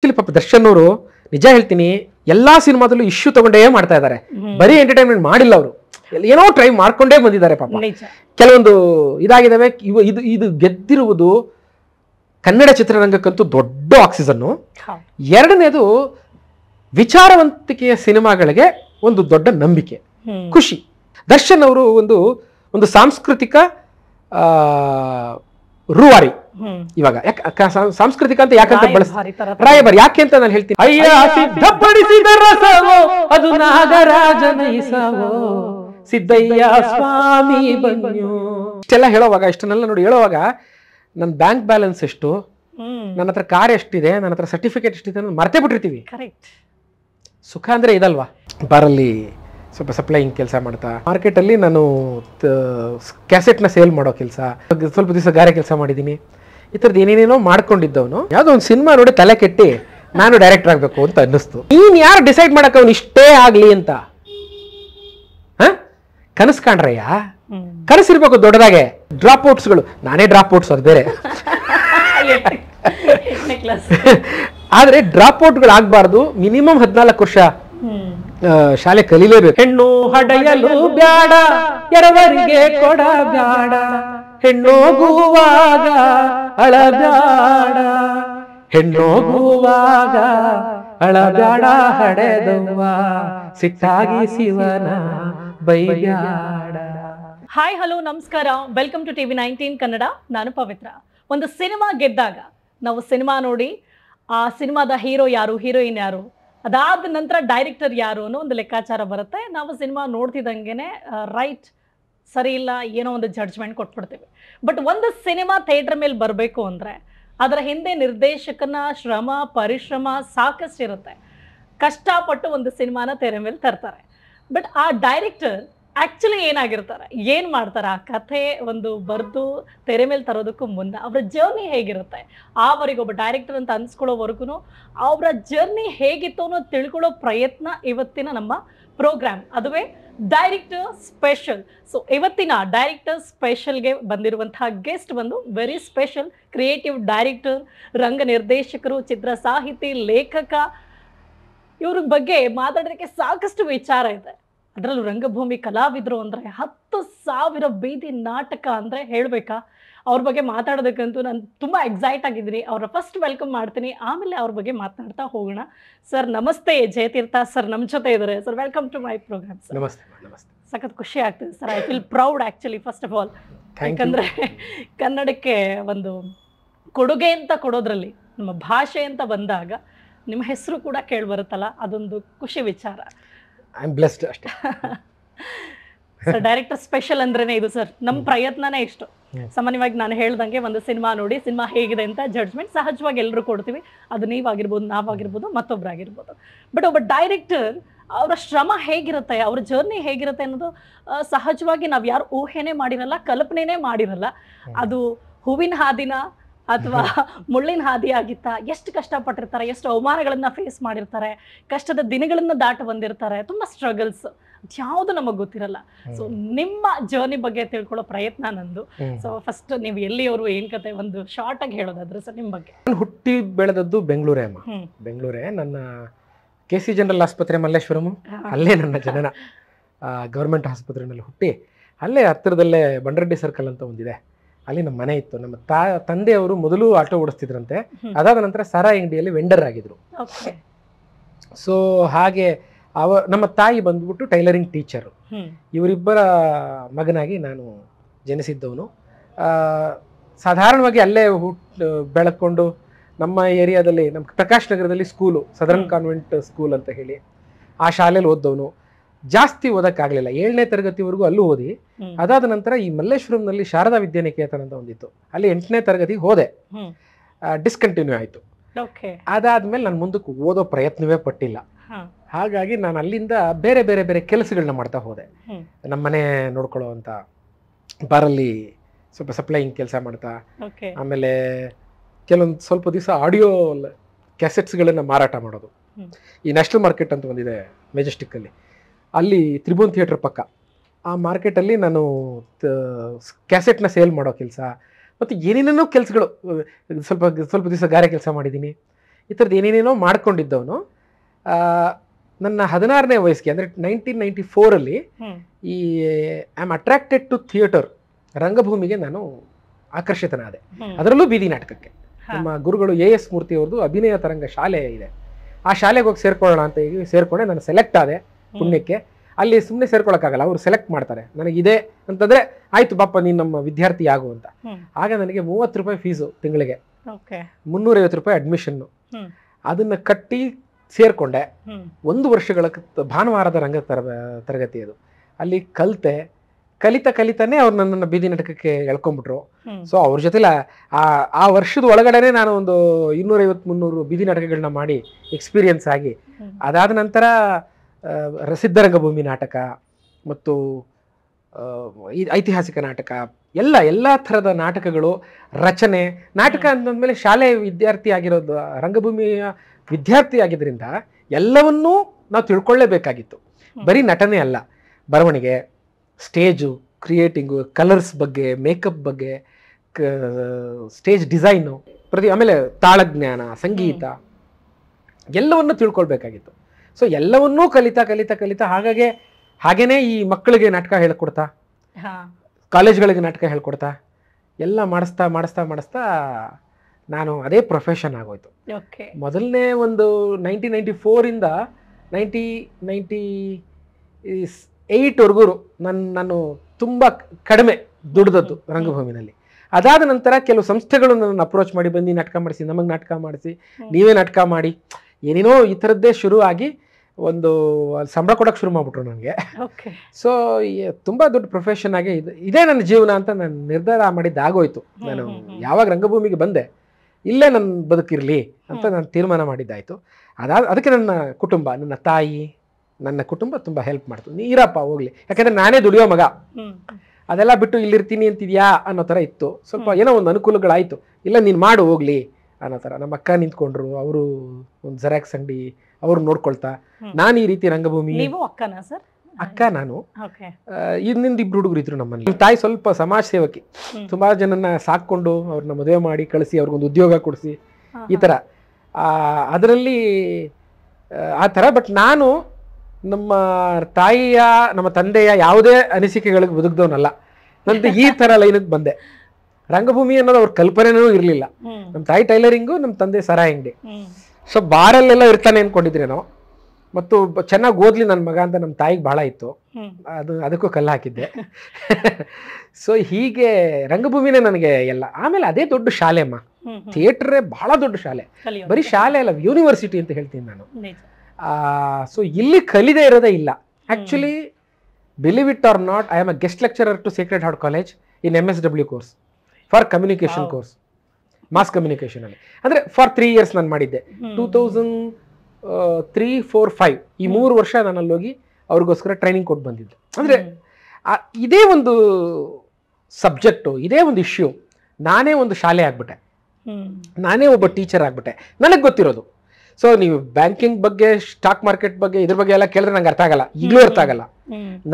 actually ಪಾಪ ದರ್ಶನ್ ಅವರು ನಿಜ ಹೇಳ್ತೀನಿ ಎಲ್ಲಾ ಸಿನಿಮಾದಲ್ಲೂ ಇಶ್ಯೂ ತಗೊಂಡೇ ಮಾಡ್ತಾ ಇದ್ದಾರೆ ಬರೀ ಎಂಟರ್ಟೈನ್ಮೆಂಟ್ ಮಾಡಿಲ್ಲ ಅವರು ಏನೋ ಟ್ರೈ ಮಾಡ್ಕೊಂಡೇ ಬಂದಿದ್ದಾರೆ ಪಾಪ ಕೆಲವೊಂದು ಇದಾಗಿದ್ದಾವೆ ಇದು ಇದು ಗೆದ್ದಿರುವುದು ಕನ್ನಡ ಚಿತ್ರರಂಗಕ್ಕಂತೂ ದೊಡ್ಡ ಆಕ್ಸಿಜನ್ನು ಎರಡನೇದು ವಿಚಾರವಂತಿಕೆಯ ಸಿನಿಮಾಗಳಿಗೆ ಒಂದು ದೊಡ್ಡ ನಂಬಿಕೆ ಖುಷಿ ದರ್ಶನ್ ಅವರು ಒಂದು ಒಂದು ಸಾಂಸ್ಕೃತಿಕ ರೂವಾರಿ ಇವಾಗ ಯಾಕೆ ಸಾಂಸ್ಕೃತಿಕ ಅಂತ ಯಾಕಂತ ಬಳಸ್ತಾರೆ ರಾಯಬಾರಿ ಯಾಕೆ ಅಂತ ನಾನು ಹೇಳ್ತೀನಿ ಅಯ್ಯ ಸಿದ್ಧಪಡಿಸಿದ ರಸವೋ ಅದು ಸಿದ್ದಯ್ಯ ಸ್ವಾಮಿ ಬನ್ನೋ ಇಷ್ಟೆಲ್ಲ ಹೇಳೋವಾಗ ಇಷ್ಟನ್ನೆಲ್ಲ ನೋಡಿ ಹೇಳೋವಾಗ ನನ್ನ ಬ್ಯಾಂಕ್ ಬ್ಯಾಲೆನ್ಸ್ ಎಷ್ಟು ನನ್ನ ಹತ್ರ ಕಾರ್ ಎಷ್ಟಿದೆ ನನ್ನ ಹತ್ರ ಸರ್ಟಿಫಿಕೇಟ್ ಎಷ್ಟಿದೆ ಅನ್ನೋದು ಮರ್ತೇ ಬಿಟ್ಟಿರ್ತೀವಿ ಸುಖ ಅಂದ್ರೆ ಇದಲ್ವಾ ಬಾರಲ್ಲಿ ಸ್ವಲ್ಪ ಸಪ್ಲೈಯಿಂಗ್ ಕೆಲಸ ಮಾಡ್ತಾ ಮಾರ್ಕೆಟಲ್ಲಿ ನಾನು ಕ್ಯಾಸೆಟ್ನ ಸೇಲ್ ಮಾಡೋ ಕೆಲಸ ಸ್ವಲ್ಪ ದಿವಸ ಗಾರೆ ಕೆಲಸ ಮಾಡಿದ್ದೀನಿ ಈ ಥರದ್ದು ಏನೇನೇನೋ ಮಾಡ್ಕೊಂಡಿದ್ದವನು ಯಾವುದೋ ಒಂದು ಸಿನಿಮಾ ನೋಡಿ ತಲೆ ಕೆಟ್ಟಿ ನಾನು ಡೈರೆಕ್ಟರ್ ಆಗಬೇಕು ಅಂತ ಅನ್ನಿಸ್ತು ನೀನು ಯಾರು ಡಿಸೈಡ್ ಮಾಡಕ್ಕೆ ಅವ್ನು ಇಷ್ಟೇ ಆಗಲಿ ಅಂತ ಹಾಂ ಕನಸು ಕಾಣ್ರಯ್ಯ ಕನಸಿರ್ಬೇಕು ದೊಡ್ಡದಾಗೆ ಡ್ರಾಪ್ ನಾನೇ ಡ್ರಾಪ್ ಔಟ್ಸ್ ಅದು ಬೇರೆ ಆದರೆ ಡ್ರಾಪ್ ಔಟ್ಗಳು ಆಗಬಾರ್ದು ಮಿನಿಮಮ್ ಹದಿನಾಲ್ಕು ವರ್ಷ ಶಾಲೆ ಕಲೀಲೇಬೇಕು ಹೆಣ್ಣು ಹಡೆಯಲು ಬ್ಯಾಡ ಎರವರಿಗೆ ಕೊಡ ಹೆಣ್ಣೋಗುವಾಗ ಅಳಬ್ಯಾಡ ಹೆಣ್ಣೋಗುವಾಗ ಅಳಬ್ಯಾಡ ಹಡೆದವ್ವ ಸಿಟ್ಟಾಗಿ ಶಿವನ ಬೈಯಾಡ ಹಾಯ್ ಹಲೋ ನಮಸ್ಕಾರ welcome to TV nineteen Kannada ನಾನು ಪವಿತ್ರ ಒಂದು ಸಿನಿಮಾ ಗೆದ್ದಾಗ ನಾವು ಸಿನಿಮಾ ನೋಡಿ ಆ ಸಿನಿಮಾದ ಹೀರೋ ಯಾರು ಹೀರೋಯಿನ್ ಯಾರು ಅದಾದ ನಂತರ ಡೈರೆಕ್ಟರ್ ಯಾರು ಅನ್ನೋ ಒಂದು ಲೆಕ್ಕಾಚಾರ ಬರುತ್ತೆ ನಾವು ಸಿನಿಮಾ ನೋಡ್ತಿದ್ದಂಗೆ ರೈಟ್ ಸರಿ ಇಲ್ಲ ಏನೋ ಒಂದು ಜಡ್ಜ್ಮೆಂಟ್ ಕೊಟ್ಬಿಡ್ತೀವಿ ಬಟ್ ಒಂದು ಸಿನಿಮಾ ಥಿಯೇಟರ್ ಮೇಲೆ ಬರಬೇಕು ಅಂದರೆ ಅದರ ಹಿಂದೆ ನಿರ್ದೇಶಕನ ಶ್ರಮ ಪರಿಶ್ರಮ ಸಾಕಷ್ಟಿರುತ್ತೆ ಕಷ್ಟಪಟ್ಟು ಒಂದು ಸಿನಿಮಾನ ತೆರೆ ಮೇಲೆ ತರ್ತಾರೆ ಬಟ್ ಆ ಡೈರೆಕ್ಟರ್ ಆಕ್ಚುಲಿ ಏನಾಗಿರ್ತಾರೆ ಏನು ಮಾಡ್ತಾರೆ ಆ ಕಥೆ ಒಂದು ಬರೆದು ತೆರೆ ಮೇಲೆ ತರೋದಕ್ಕೂ ಮುನ್ನ ಅವರ ಜರ್ನಿ ಹೇಗಿರುತ್ತೆ ಆವರೆಗೆ ಒಬ್ಬ ಡೈರೆಕ್ಟರ್ ಅಂತ ಅನ್ಸ್ಕೊಳ್ಳೋವರೆಗೂ ಅವರ ಜರ್ನಿ ಹೇಗಿತ್ತು ಅನ್ನೋ ತಿಳ್ಕೊಳ್ಳೋ ಪ್ರಯತ್ನ ಇವತ್ತಿನ ನಮ್ಮ ಪ್ರೋಗ್ರಾಮ್ ಅದುವೇ ಡೈರೆಕ್ಟರ್ ಸ್ಪೆಷಲ್ ಸೊ ಇವತ್ತಿನ ಡೈರೆಕ್ಟರ್ ಸ್ಪೆಷಲ್ಗೆ ಬಂದಿರುವಂತಹ ಗೆಸ್ಟ್ ಬಂದು ವೆರಿ ಸ್ಪೆಷಲ್ ಕ್ರಿಯೇಟಿವ್ ಡೈರೆಕ್ಟರ್ ರಂಗ ನಿರ್ದೇಶಕರು ಚಿತ್ರ ಸಾಹಿತಿ ಲೇಖಕ ಇವ್ರ ಬಗ್ಗೆ ಮಾತಾಡೋದಕ್ಕೆ ಸಾಕಷ್ಟು ವಿಚಾರ ಇದೆ ಅದರಲ್ಲೂ ರಂಗಭೂಮಿ ಕಲಾವಿದರು ಅಂದರೆ ಹತ್ತು ಸಾವಿರ ಬೀದಿ ನಾಟಕ ಅಂದರೆ ಹೇಳಬೇಕಾ ಅವ್ರ ಬಗ್ಗೆ ಮಾತಾಡೋದಕ್ಕಂತೂ ನಾನು ತುಂಬ ಎಕ್ಸೈಟ್ ಆಗಿದ್ದೀನಿ ಅವ್ರ ಫಸ್ಟ್ ವೆಲ್ಕಮ್ ಮಾಡ್ತೀನಿ ಆಮೇಲೆ ಅವ್ರ ಬಗ್ಗೆ ಮಾತನಾಡ್ತಾ ಹೋಗೋಣ ಸರ್ ನಮಸ್ತೆ ಜಯತೀರ್ಥ ಸರ್ ನಮ್ಮ ಜೊತೆ ಇದ್ದಾರೆ sir welcome to my programme sir ನಮಸ್ತೆ ನಮಸ್ತೆ ಸಖತ್ ಖುಷಿ ಆಗ್ತದೆ sir I feel proud actually first of all ಯಾಕಂದರೆ ಕನ್ನಡಕ್ಕೆ ಒಂದು ಕೊಡುಗೆ ಅಂತ ಕೊಡೋದ್ರಲ್ಲಿ ನಮ್ಮ ಭಾಷೆ ಅಂತ ಬಂದಾಗ ನಿಮ್ಮ ಹೆಸರು ಕೂಡ ಬರುತ್ತಲ್ಲ ಅದೊಂದು ಖುಷಿ ವಿಚಾರ ಐ ಬ್ಲೆಸ್ಡ್ ಅಷ್ಟೇ ಸರ್ ಡೈರೆಕ್ಟರ್ ಸ್ಪೆಷಲ್ ಅಂದ್ರೇನೆ ಇದು ಸರ್ ನಮ್ಮ ಪ್ರಯತ್ನನೇ ಇಷ್ಟು ಸಾಮಾನ್ಯವಾಗಿ ನಾನು ಹೇಳ್ದಂಗೆ ಒಂದು ಸಿನಿಮಾ ನೋಡಿ ಸಿನಿಮಾ ಹೇಗಿದೆ ಅಂತ ಜಡ್ಜ್ಮೆಂಟ್ ಸಹಜವಾಗಿ ಎಲ್ಲರೂ ಕೊಡ್ತೀವಿ ಅದು ನೀವಾಗಿರ್ಬೋದು ನಾವಾಗಿರ್ಬೋದು ಮತ್ತೊಬ್ಬರಾಗಿರ್ಬೋದು ಬಟ್ ಒಬ್ಬ ಡೈರೆಕ್ಟರ್ ಅವರ ಶ್ರಮ ಹೇಗಿರುತ್ತೆ ಅವ್ರ ಜರ್ನಿ ಹೇಗಿರುತ್ತೆ ಅನ್ನೋದು ಸಹಜವಾಗಿ ನಾವು ಯಾರು ಊಹೆನೇ ಮಾಡಿರಲ್ಲ ಕಲ್ಪನೆನೇ ಮಾಡಿರಲ್ಲ ಅದು ಹೂವಿನ ಹಾದಿನ ಅಥವಾ ಮುಳ್ಳಿನ ಹಾದಿ ಆಗಿತ್ತಾ ಎಷ್ಟು ಕಷ್ಟಪಟ್ಟಿರ್ತಾರೆ ಎಷ್ಟು ಅವಮಾನಗಳನ್ನ ಫೇಸ್ ಮಾಡಿರ್ತಾರೆ ಕಷ್ಟದ ದಿನಗಳನ್ನ ದಾಟ ಬಂದಿರ್ತಾರೆ ತುಂಬಾ ಸ್ಟ್ರಗಲ್ಸ್ ಯಾವುದು ನಮಗೆ ಗೊತ್ತಿರಲ್ಲ ಸೊ ನಿಮ್ಮ ಜರ್ನಿ ಬಗ್ಗೆ ತಿಳ್ಕೊಳ್ಳೋ ಪ್ರಯತ್ನ ನಂದು ಸೊ ಫಸ್ಟ್ ನೀವು ಎಲ್ಲಿಯವರು ಏನ್ ಕತೆ ಒಂದು ಶಾರ್ಟ್ ಆಗಿ ಹೇಳೋದಾದ್ರೆ ಸರ್ ನಿಮ್ಮ ಬಗ್ಗೆ ಹುಟ್ಟಿ ಬೆಳೆದದ್ದು ಬೆಂಗಳೂರೇ ಅಮ್ಮ ಬೆಂಗಳೂರೇ ನನ್ನ ಕೆ ಸಿ ಜನರಲ್ ಆಸ್ಪತ್ರೆ ಮಲ್ಲೇಶ್ವರಮ ಅಲ್ಲೇ ನನ್ನ ಜನನ ಗೌರ್ಮೆಂಟ್ ಆಸ್ಪತ್ರೆನಲ್ಲಿ ಹುಟ್ಟಿ ಅಲ್ಲೇ ಹತ್ತಿರದಲ್ಲೇ ಬಂಡರೆಡ್ಡಿ ಸರ್ಕಲ್ ಅಂತ ಒಂದಿದೆ ಅಲ್ಲಿ ನಮ್ಮ ಮನೆ ಇತ್ತು ನಮ್ಮ ತಾ ತಂದೆಯವರು ಮೊದಲು ಆಟೋ ಓಡಿಸ್ತಿದ್ರಂತೆ ಅದಾದ ನಂತರ ಸರಾ ಅಂಗಡಿಯಲ್ಲಿ ವೆಂಡರ್ ಆಗಿದ್ರು ಸೊ ಹಾಗೆ ಅವ ನಮ್ಮ ತಾಯಿ ಬಂದ್ಬಿಟ್ಟು ಟೈಲರಿಂಗ್ ಟೀಚರು ಇವರಿಬ್ಬರ ಮಗನಾಗಿ ನಾನು ಜನಿಸಿದ್ದವನು ಸಾಧಾರಣವಾಗಿ ಅಲ್ಲೇ ಹುಟ್ ಬೆಳಕೊಂಡು ನಮ್ಮ ಏರಿಯಾದಲ್ಲಿ ನಮ್ಮ ಪ್ರಕಾಶ್ ನಗರದಲ್ಲಿ ಸ್ಕೂಲು ಸದರ್ನ್ ಕಾನ್ವೆಂಟ್ ಸ್ಕೂಲ್ ಅಂತ ಹೇಳಿ ಆ ಶಾಲೆಯಲ್ಲಿ ಓದ್ದವನು ಜಾಸ್ತಿ ಓದಕ್ಕಾಗಲಿಲ್ಲ ಏಳನೇ ತರಗತಿವರೆಗೂ ಅಲ್ಲೂ ಓದಿ ಅದಾದ ನಂತರ ಈ ಮಲ್ಲೇಶ್ವರಂನಲ್ಲಿ ಶಾರದಾ ವಿದ್ಯಾನಿಕೇತನ ಅಂತ ಒಂದಿತ್ತು ಅಲ್ಲಿ ಎಂಟನೇ ತರಗತಿ ಹೋದೆ ಡಿಸ್ಕಂಟಿನ್ಯೂ ಆಯಿತು ಅದಾದ್ಮೇಲೆ ನಾನು ಮುಂದಕ್ಕೆ ಓದೋ ಪ್ರಯತ್ನವೇ ಪಟ್ಟಿಲ್ಲ ಹಾಗಾಗಿ ನಾನು ಅಲ್ಲಿಂದ ಬೇರೆ ಬೇರೆ ಬೇರೆ ಕೆಲಸಗಳನ್ನ ಮಾಡ್ತಾ ಹೋದೆ ನಮ್ಮನೆ ನೋಡ್ಕೊಳ್ಳೋ ಅಂತ ಬಾರಲ್ಲಿ ಸ್ವಲ್ಪ ಸಪ್ಲೈಯಿಂಗ್ ಕೆಲಸ ಮಾಡ್ತಾ ಆಮೇಲೆ ಕೆಲವೊಂದು ಸ್ವಲ್ಪ ದಿವಸ ಆಡಿಯೋ ಕ್ಯಾಸೆಟ್ಸ್ಗಳನ್ನು ಮಾರಾಟ ಮಾಡೋದು ಈ ನ್ಯಾಷನಲ್ ಮಾರ್ಕೆಟ್ ಅಂತ ಒಂದಿದೆ ಮೆಜೆಸ್ಟಿಕ್ಕಲ್ಲಿ ಅಲ್ಲಿ ತ್ರಿಭುವನ್ ಥಿಯೇಟ್ರ್ ಪಕ್ಕ ಆ ಮಾರ್ಕೆಟಲ್ಲಿ ನಾನು ಕ್ಯಾಸೆಟ್ನ ಸೇಲ್ ಮಾಡೋ ಕೆಲಸ ಮತ್ತು ಏನೇನೇನೋ ಕೆಲಸಗಳು ಸ್ವಲ್ಪ ಸ್ವಲ್ಪ ದಿವಸ ಗಾರೆ ಕೆಲಸ ಮಾಡಿದ್ದೀನಿ ಈ ಥರದ್ದು ಏನೇನೇನೋ ಮಾಡ್ಕೊಂಡಿದ್ದವನು ನನ್ನ ಹದಿನಾರನೇ ವಯಸ್ಸಿಗೆ ಅಂದರೆ ನೈನ್ಟೀನ್ ನೈಂಟಿ ಫೋರಲ್ಲಿ ಈ I am attracted to theatre ರಂಗಭೂಮಿಗೆ ನಾನು ಆಕರ್ಷಿತನಾದೆ ಅದರಲ್ಲೂ ಬೀದಿ ನಾಟಕಕ್ಕೆ ನಮ್ಮ ಗುರುಗಳು ಎ ಎಸ್ ಮೂರ್ತಿ ಅವ್ರದ್ದು ಅಭಿನಯ ತರಂಗ ಶಾಲೆ ಇದೆ ಆ ಶಾಲೆಗೆ ಹೋಗಿ ಸೇರ್ಕೊಳ್ಳೋಣ ಅಂತ ಹೇಳಿ ಸೇರಿಕೊಂಡೆ ನಾನು ಸೆಲೆಕ್ಟ್ ಆದೆ ಪುಣ್ಯಕ್ಕೆ ಅಲ್ಲಿ ಸುಮ್ಮನೆ ಸೇರ್ಕೊಳಕ್ಕಾಗಲ್ಲ ಅವ್ರು ಸೆಲೆಕ್ಟ್ ಮಾಡ್ತಾರೆ ನನಗೆ ಇದೆ ಅಂತಂದ್ರೆ ಆಯ್ತು ಪಾಪ ನೀನ್ ನಮ್ಮ ವಿದ್ಯಾರ್ಥಿ ಆಗು ಅಂತ ಆಗ ನನಗೆ ಮೂವತ್ತು ರೂಪಾಯಿ ಫೀಸು ತಿಂಗಳಿಗೆ ಮುನ್ನೂರೈವತ್ತು ರೂಪಾಯಿ ಅಡ್ಮಿಷನ್ ಅದನ್ನ ಕಟ್ಟಿ ಸೇರ್ಕೊಂಡೆ ಒಂದು ವರ್ಷಗಳ ಭಾನುವಾರದ ರಂಗ ತರಗತಿ ಅದು ಅಲ್ಲಿ ಕಲಿತೆ ಕಲಿತ ಕಲಿತಾನೆ ಅವ್ರು ನನ್ನನ್ನು ಬೀದಿ ನಾಟಕಕ್ಕೆ ಎಳ್ಕೊಂಡ್ಬಿಟ್ರು ಸೊ ಅವ್ರ ಜೊತೆಲ ಆ ಆ ವರ್ಷದ ಒಳಗಡೆನೆ ನಾನು ಒಂದು ಇನ್ನೂರೈವತ್ತು ಮುನ್ನೂರು ಬೀದಿ ನಾಟಕಗಳನ್ನ ಮಾಡಿ ಎಕ್ಸ್ಪೀರಿಯನ್ಸ್ ಆಗಿ ಅದಾದ ನಂತರ ರಂಗಭೂಮಿ ನಾಟಕ ಮತ್ತು ಐತಿಹಾಸಿಕ ನಾಟಕ ಎಲ್ಲ ಎಲ್ಲ ಥರದ ನಾಟಕಗಳು ರಚನೆ ನಾಟಕ ಅಂದಮೇಲೆ ಶಾಲೆ ವಿದ್ಯಾರ್ಥಿ ಆಗಿರೋದು ರಂಗಭೂಮಿಯ ವಿದ್ಯಾರ್ಥಿ ಆಗಿದ್ದರಿಂದ ಎಲ್ಲವನ್ನೂ ನಾವು ತಿಳ್ಕೊಳ್ಳೇಬೇಕಾಗಿತ್ತು ಬರೀ ನಟನೆ ಅಲ್ಲ ಬರವಣಿಗೆ ಸ್ಟೇಜು ಕ್ರಿಯೇಟಿಂಗು ಕಲರ್ಸ್ ಬಗ್ಗೆ ಮೇಕಪ್ ಬಗ್ಗೆ ಸ್ಟೇಜ್ ಡಿಸೈನು ಪ್ರತಿ ಆಮೇಲೆ ತಾಳಜ್ಞಾನ ಸಂಗೀತ ಎಲ್ಲವನ್ನು ತಿಳ್ಕೊಳ್ಬೇಕಾಗಿತ್ತು ಸೊ ಎಲ್ಲವನ್ನೂ ಕಲಿತಾ ಕಲಿತಾ ಕಲಿತಾ ಹಾಗಾಗಿ ಹಾಗೇನೆ ಈ ಮಕ್ಕಳಿಗೆ ನಾಟಕ ಹೇಳ್ಕೊಡ್ತಾ ಕಾಲೇಜ್ಗಳಿಗೆ ನಾಟಕ ಹೇಳ್ಕೊಡ್ತಾ ಎಲ್ಲ ಮಾಡಿಸ್ತಾ ಮಾಡಿಸ್ತಾ ಮಾಡಿಸ್ತಾ ನಾನು ಅದೇ ಪ್ರೊಫೆಷನ್ ಆಗೋಯ್ತು ಮೊದಲನೇ ಒಂದು ನೈನ್ಟೀನ್ ನೈಂಟಿ ಫೋರಿಂದ ನೈಂಟಿ ನೈಂಟಿ ಏಯ್ಟ್ವರೆಗೂ ನನ್ನ ನಾನು ತುಂಬ ಕಡಿಮೆ ದುಡ್ದದ್ದು ರಂಗಭೂಮಿನಲ್ಲಿ ಅದಾದ ನಂತರ ಕೆಲವು ಸಂಸ್ಥೆಗಳು ನನ್ನ ಅಪ್ರೋಚ್ ಮಾಡಿ ಬಂದು ನಾಟಕ ಮಾಡಿಸಿ ನಮಗೆ ನಾಟಕ ಮಾಡಿಸಿ ನೀವೇ ನಾಟಕ ಮಾಡಿ ಏನೇನೋ ಈ ಥರದ್ದೇ ಶುರು ಆಗಿ ಒಂದು ಸಂಬಳ ಕೊಡೋಕೆ ಶುರು ಮಾಡಿಬಿಟ್ರು ನನಗೆ ಸೊ ತುಂಬ ದೊಡ್ಡ ಪ್ರೊಫೆಷನ್ ಆಗಿ ಇದು ಇದೇ ನನ್ನ ಜೀವನ ಅಂತ ನಾನು ನಿರ್ಧಾರ ಮಾಡಿದ್ದಾಗೋಯ್ತು ನಾನು ಯಾವಾಗ ರಂಗಭೂಮಿಗೆ ಬಂದೆ ಇಲ್ಲೇ ನನ್ನ ಬದುಕಿರಲಿ ಅಂತ ನಾನು ತೀರ್ಮಾನ ಮಾಡಿದ್ದಾಯಿತು ಅದಾದ ಅದಕ್ಕೆ ನನ್ನ ಕುಟುಂಬ ನನ್ನ ತಾಯಿ ನನ್ನ ಕುಟುಂಬ ತುಂಬ ಹೆಲ್ಪ್ ಮಾಡ್ತು ನೀರಪ್ಪ ಹೋಗಲಿ ಯಾಕಂದರೆ ನಾನೇ ದುಡಿಯೋ ಮಗ ಅದೆಲ್ಲ ಬಿಟ್ಟು ಇಲ್ಲಿರ್ತೀನಿ ಅಂತಿದ್ಯಾ ಅನ್ನೋ ಥರ ಇತ್ತು ಸ್ವಲ್ಪ ಏನೋ ಒಂದು ಅನುಕೂಲಗಳಾಯಿತು ಇಲ್ಲ ನೀನು ಮಾಡು ಹೋಗಲಿ ಅನ್ನೋ ಥರ ನಮ್ಮ ಅಕ್ಕ ನಿಂತ್ಕೊಂಡ್ರು ಅವರು ಒಂದು ಜೆರಾಕ್ಸ್ ಅಂಗಡಿ ಅವ್ರು ನೋಡ್ಕೊಳ್ತಾ ನಾನು ಈ ರೀತಿ ರಂಗಭೂಮಿ ಅಕ್ಕ ನಾನು ಇನ್ನಿಂದ ಇಬ್ರು ಹುಡುಗರು ಇದ್ರು ನಮ್ಮಲ್ಲಿ ತಾಯಿ ಸ್ವಲ್ಪ ಸಮಾಜ ಸೇವಕಿ ತುಂಬಾ ಜನನ ಸಾಕೊಂಡು ಅವ್ರನ್ನ ಮದುವೆ ಮಾಡಿ ಕಳಿಸಿ ಅವ್ರಿಗೊಂದು ಉದ್ಯೋಗ ಕೊಡಿಸಿ ಈ ತರ ಆ ಅದರಲ್ಲಿ ಆ ತರ ಬಟ್ ನಾನು ನಮ್ಮ ತಾಯಿಯ ನಮ್ಮ ತಂದೆಯ ಯಾವುದೇ ಅನಿಸಿಕೆಗಳಿಗೆ ಬದುಕ್ದವನಲ್ಲ ನಂತರ ಈ ತರ ಲೈನಿಗೆ ಬಂದೆ ರಂಗಭೂಮಿ ಅನ್ನೋದು ಅವ್ರ ಕಲ್ಪನೆನೂ ಇರಲಿಲ್ಲ ನಮ್ಮ ತಾಯಿ ಟೈಲರಿಂಗು ನಮ್ಮ ತಂದೆ ಸರ ಅಂಗಡಿ ಸೊ ಬಾರಲ್ಲೆಲ್ಲ ಇರ್ತಾನೆ ಅನ್ಕೊಂಡಿದ್ರಿ ನಾವು ಮತ್ತು ಚೆನ್ನಾಗಿ ಓದ್ಲಿ ನನ್ನ ಮಗ ಅಂತ ನಮ್ಮ ತಾಯಿಗೆ ಭಾಳ ಇತ್ತು ಅದು ಅದಕ್ಕೂ ಕಲ್ಲು ಹಾಕಿದ್ದೆ ಸೊ ಹೀಗೆ ರಂಗಭೂಮಿನೇ ನನಗೆ ಎಲ್ಲ ಆಮೇಲೆ ಅದೇ ದೊಡ್ಡ ಶಾಲೆ ಅಮ್ಮ ಥಿಯೇಟ್ರೇ ಬಹಳ ದೊಡ್ಡ ಶಾಲೆ ಬರೀ ಶಾಲೆ ಅಲ್ಲ ಯೂನಿವರ್ಸಿಟಿ ಅಂತ ಹೇಳ್ತೀನಿ ನಾನು ಸೊ ಇಲ್ಲಿ ಕಲಿದೇ ಇರೋದೇ ಇಲ್ಲ actually believe it or not I am a guest lecturer to Sacred Heart College in M S W course for communication course mass communication ಅಲ್ಲಿ ಅಂದ್ರೆ ಫಾರ್ ತ್ರೀ ಇಯರ್ಸ್ ನಾನು ಮಾಡಿದ್ದೆ two thousand three four five ಈ ಮೂರು ವರ್ಷ ನಾನು ಅಲ್ಲಿ ಹೋಗಿ ಅವ್ರಿಗೋಸ್ಕರ ಟ್ರೈನಿಂಗ್ ಕೊಟ್ಟು ಬಂದಿದ್ದೆ ಅಂದ್ರೆ ಇದೇ ಒಂದು ಸಬ್ಜೆಕ್ಟು ಇದೇ ಒಂದು ಇಶ್ಯೂ ನಾನೇ ಒಂದು ಶಾಲೆ ಆಗ್ಬಿಟ್ಟೆ ನಾನೇ ಒಬ್ಬ ಟೀಚರ್ ಆಗ್ಬಿಟ್ಟೆ ನನಗೆ ಗೊತ್ತಿರೋದು ಸೊ ನೀವು ಬ್ಯಾಂಕಿಂಗ್ ಬಗ್ಗೆ ಸ್ಟಾಕ್ ಮಾರ್ಕೆಟ್ ಬಗ್ಗೆ ಇದ್ರ ಬಗ್ಗೆ ಎಲ್ಲ ಕೇಳಿದ್ರೆ ನಂಗೆ ಅರ್ಥ ಆಗಲ್ಲ ಈಗಲೂ ಅರ್ಥ ಆಗಲ್ಲ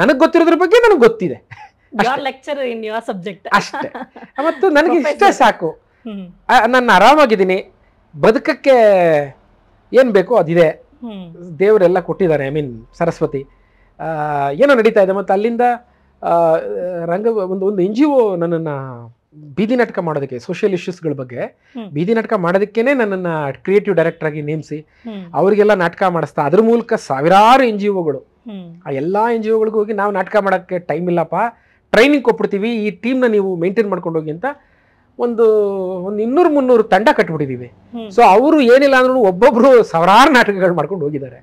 ನನಗೆ ಗೊತ್ತಿರೋದ್ರ ಬಗ್ಗೆ ನನಗೆ ಗೊತ್ತಿದೆ ಲೆಕ್ಚರ್ ಇನ್ ಯುವರ್ ಸಬ್ಜೆಕ್ಟ್ ಅಷ್ಟೇ ಮತ್ತು ನನಗೆ ಇಷ್ಟೇ ಸಾಕು ನಾನು ಆರಾಮಾಗಿದ್ದೀನಿ ಬದುಕಕ್ಕೆ ಏನು ಬೇಕೋ ಅದಿದೆ ದೇವರೆಲ್ಲ ಕೊಟ್ಟಿದ್ದಾರೆ ಐ ಮೀನ್ ಸರಸ್ವತಿ ಏನೋ ನಡೀತಾ ಇದೆ ಮತ್ತು ಅಲ್ಲಿಂದ ರಂಗ ಒಂದು ಒಂದು ಎನ್ ಜಿ ಒ ನನ್ನನ್ನು ಬೀದಿ ನಾಟಕ ಮಾಡೋದಕ್ಕೆ ಸೋಷಿಯಲ್ ಇಶ್ಯೂಸ್ಗಳ ಬಗ್ಗೆ ಬೀದಿ ನಾಟಕ ಮಾಡೋದಕ್ಕೇ ನನ್ನನ್ನು ಕ್ರಿಯೇಟಿವ್ ಡೈರೆಕ್ಟರ್ ಆಗಿ ನೇಮಿಸಿ ಅವರಿಗೆಲ್ಲ ನಾಟಕ ಮಾಡಿಸ್ತಾ ಅದ್ರ ಮೂಲಕ ಸಾವಿರಾರು ಎನ್ ಜಿ ಒಗಳು ಆ ಎಲ್ಲ ಎನ್ ಜಿ ಒಗಳಿಗೂ ಹೋಗಿ ನಾವು ನಾಟಕ ಮಾಡೋಕ್ಕೆ ಟೈಮ್ ಇಲ್ಲಪ್ಪ ಟ್ರೈನಿಂಗ್ ಕೊಟ್ಬಿಡ್ತೀವಿ ಈ ಟೀಮ್ನ ನೀವು ಮೇಂಟೈನ್ ಮಾಡ್ಕೊಂಡು ಹೋಗಿ ಅಂತ ಒಂದು ಒಂದು ಇನ್ನೂರು ಮುನ್ನೂರು ತಂಡ ಕಟ್ಬಿಟ್ಟಿದ್ದೀವಿ ಸೊ ಅವರು ಏನಿಲ್ಲ ಅಂದ್ರೂ ಒಬ್ಬೊಬ್ರು ಸಾವಿರಾರು ನಾಟಕಗಳು ಮಾಡ್ಕೊಂಡು ಹೋಗಿದ್ದಾರೆ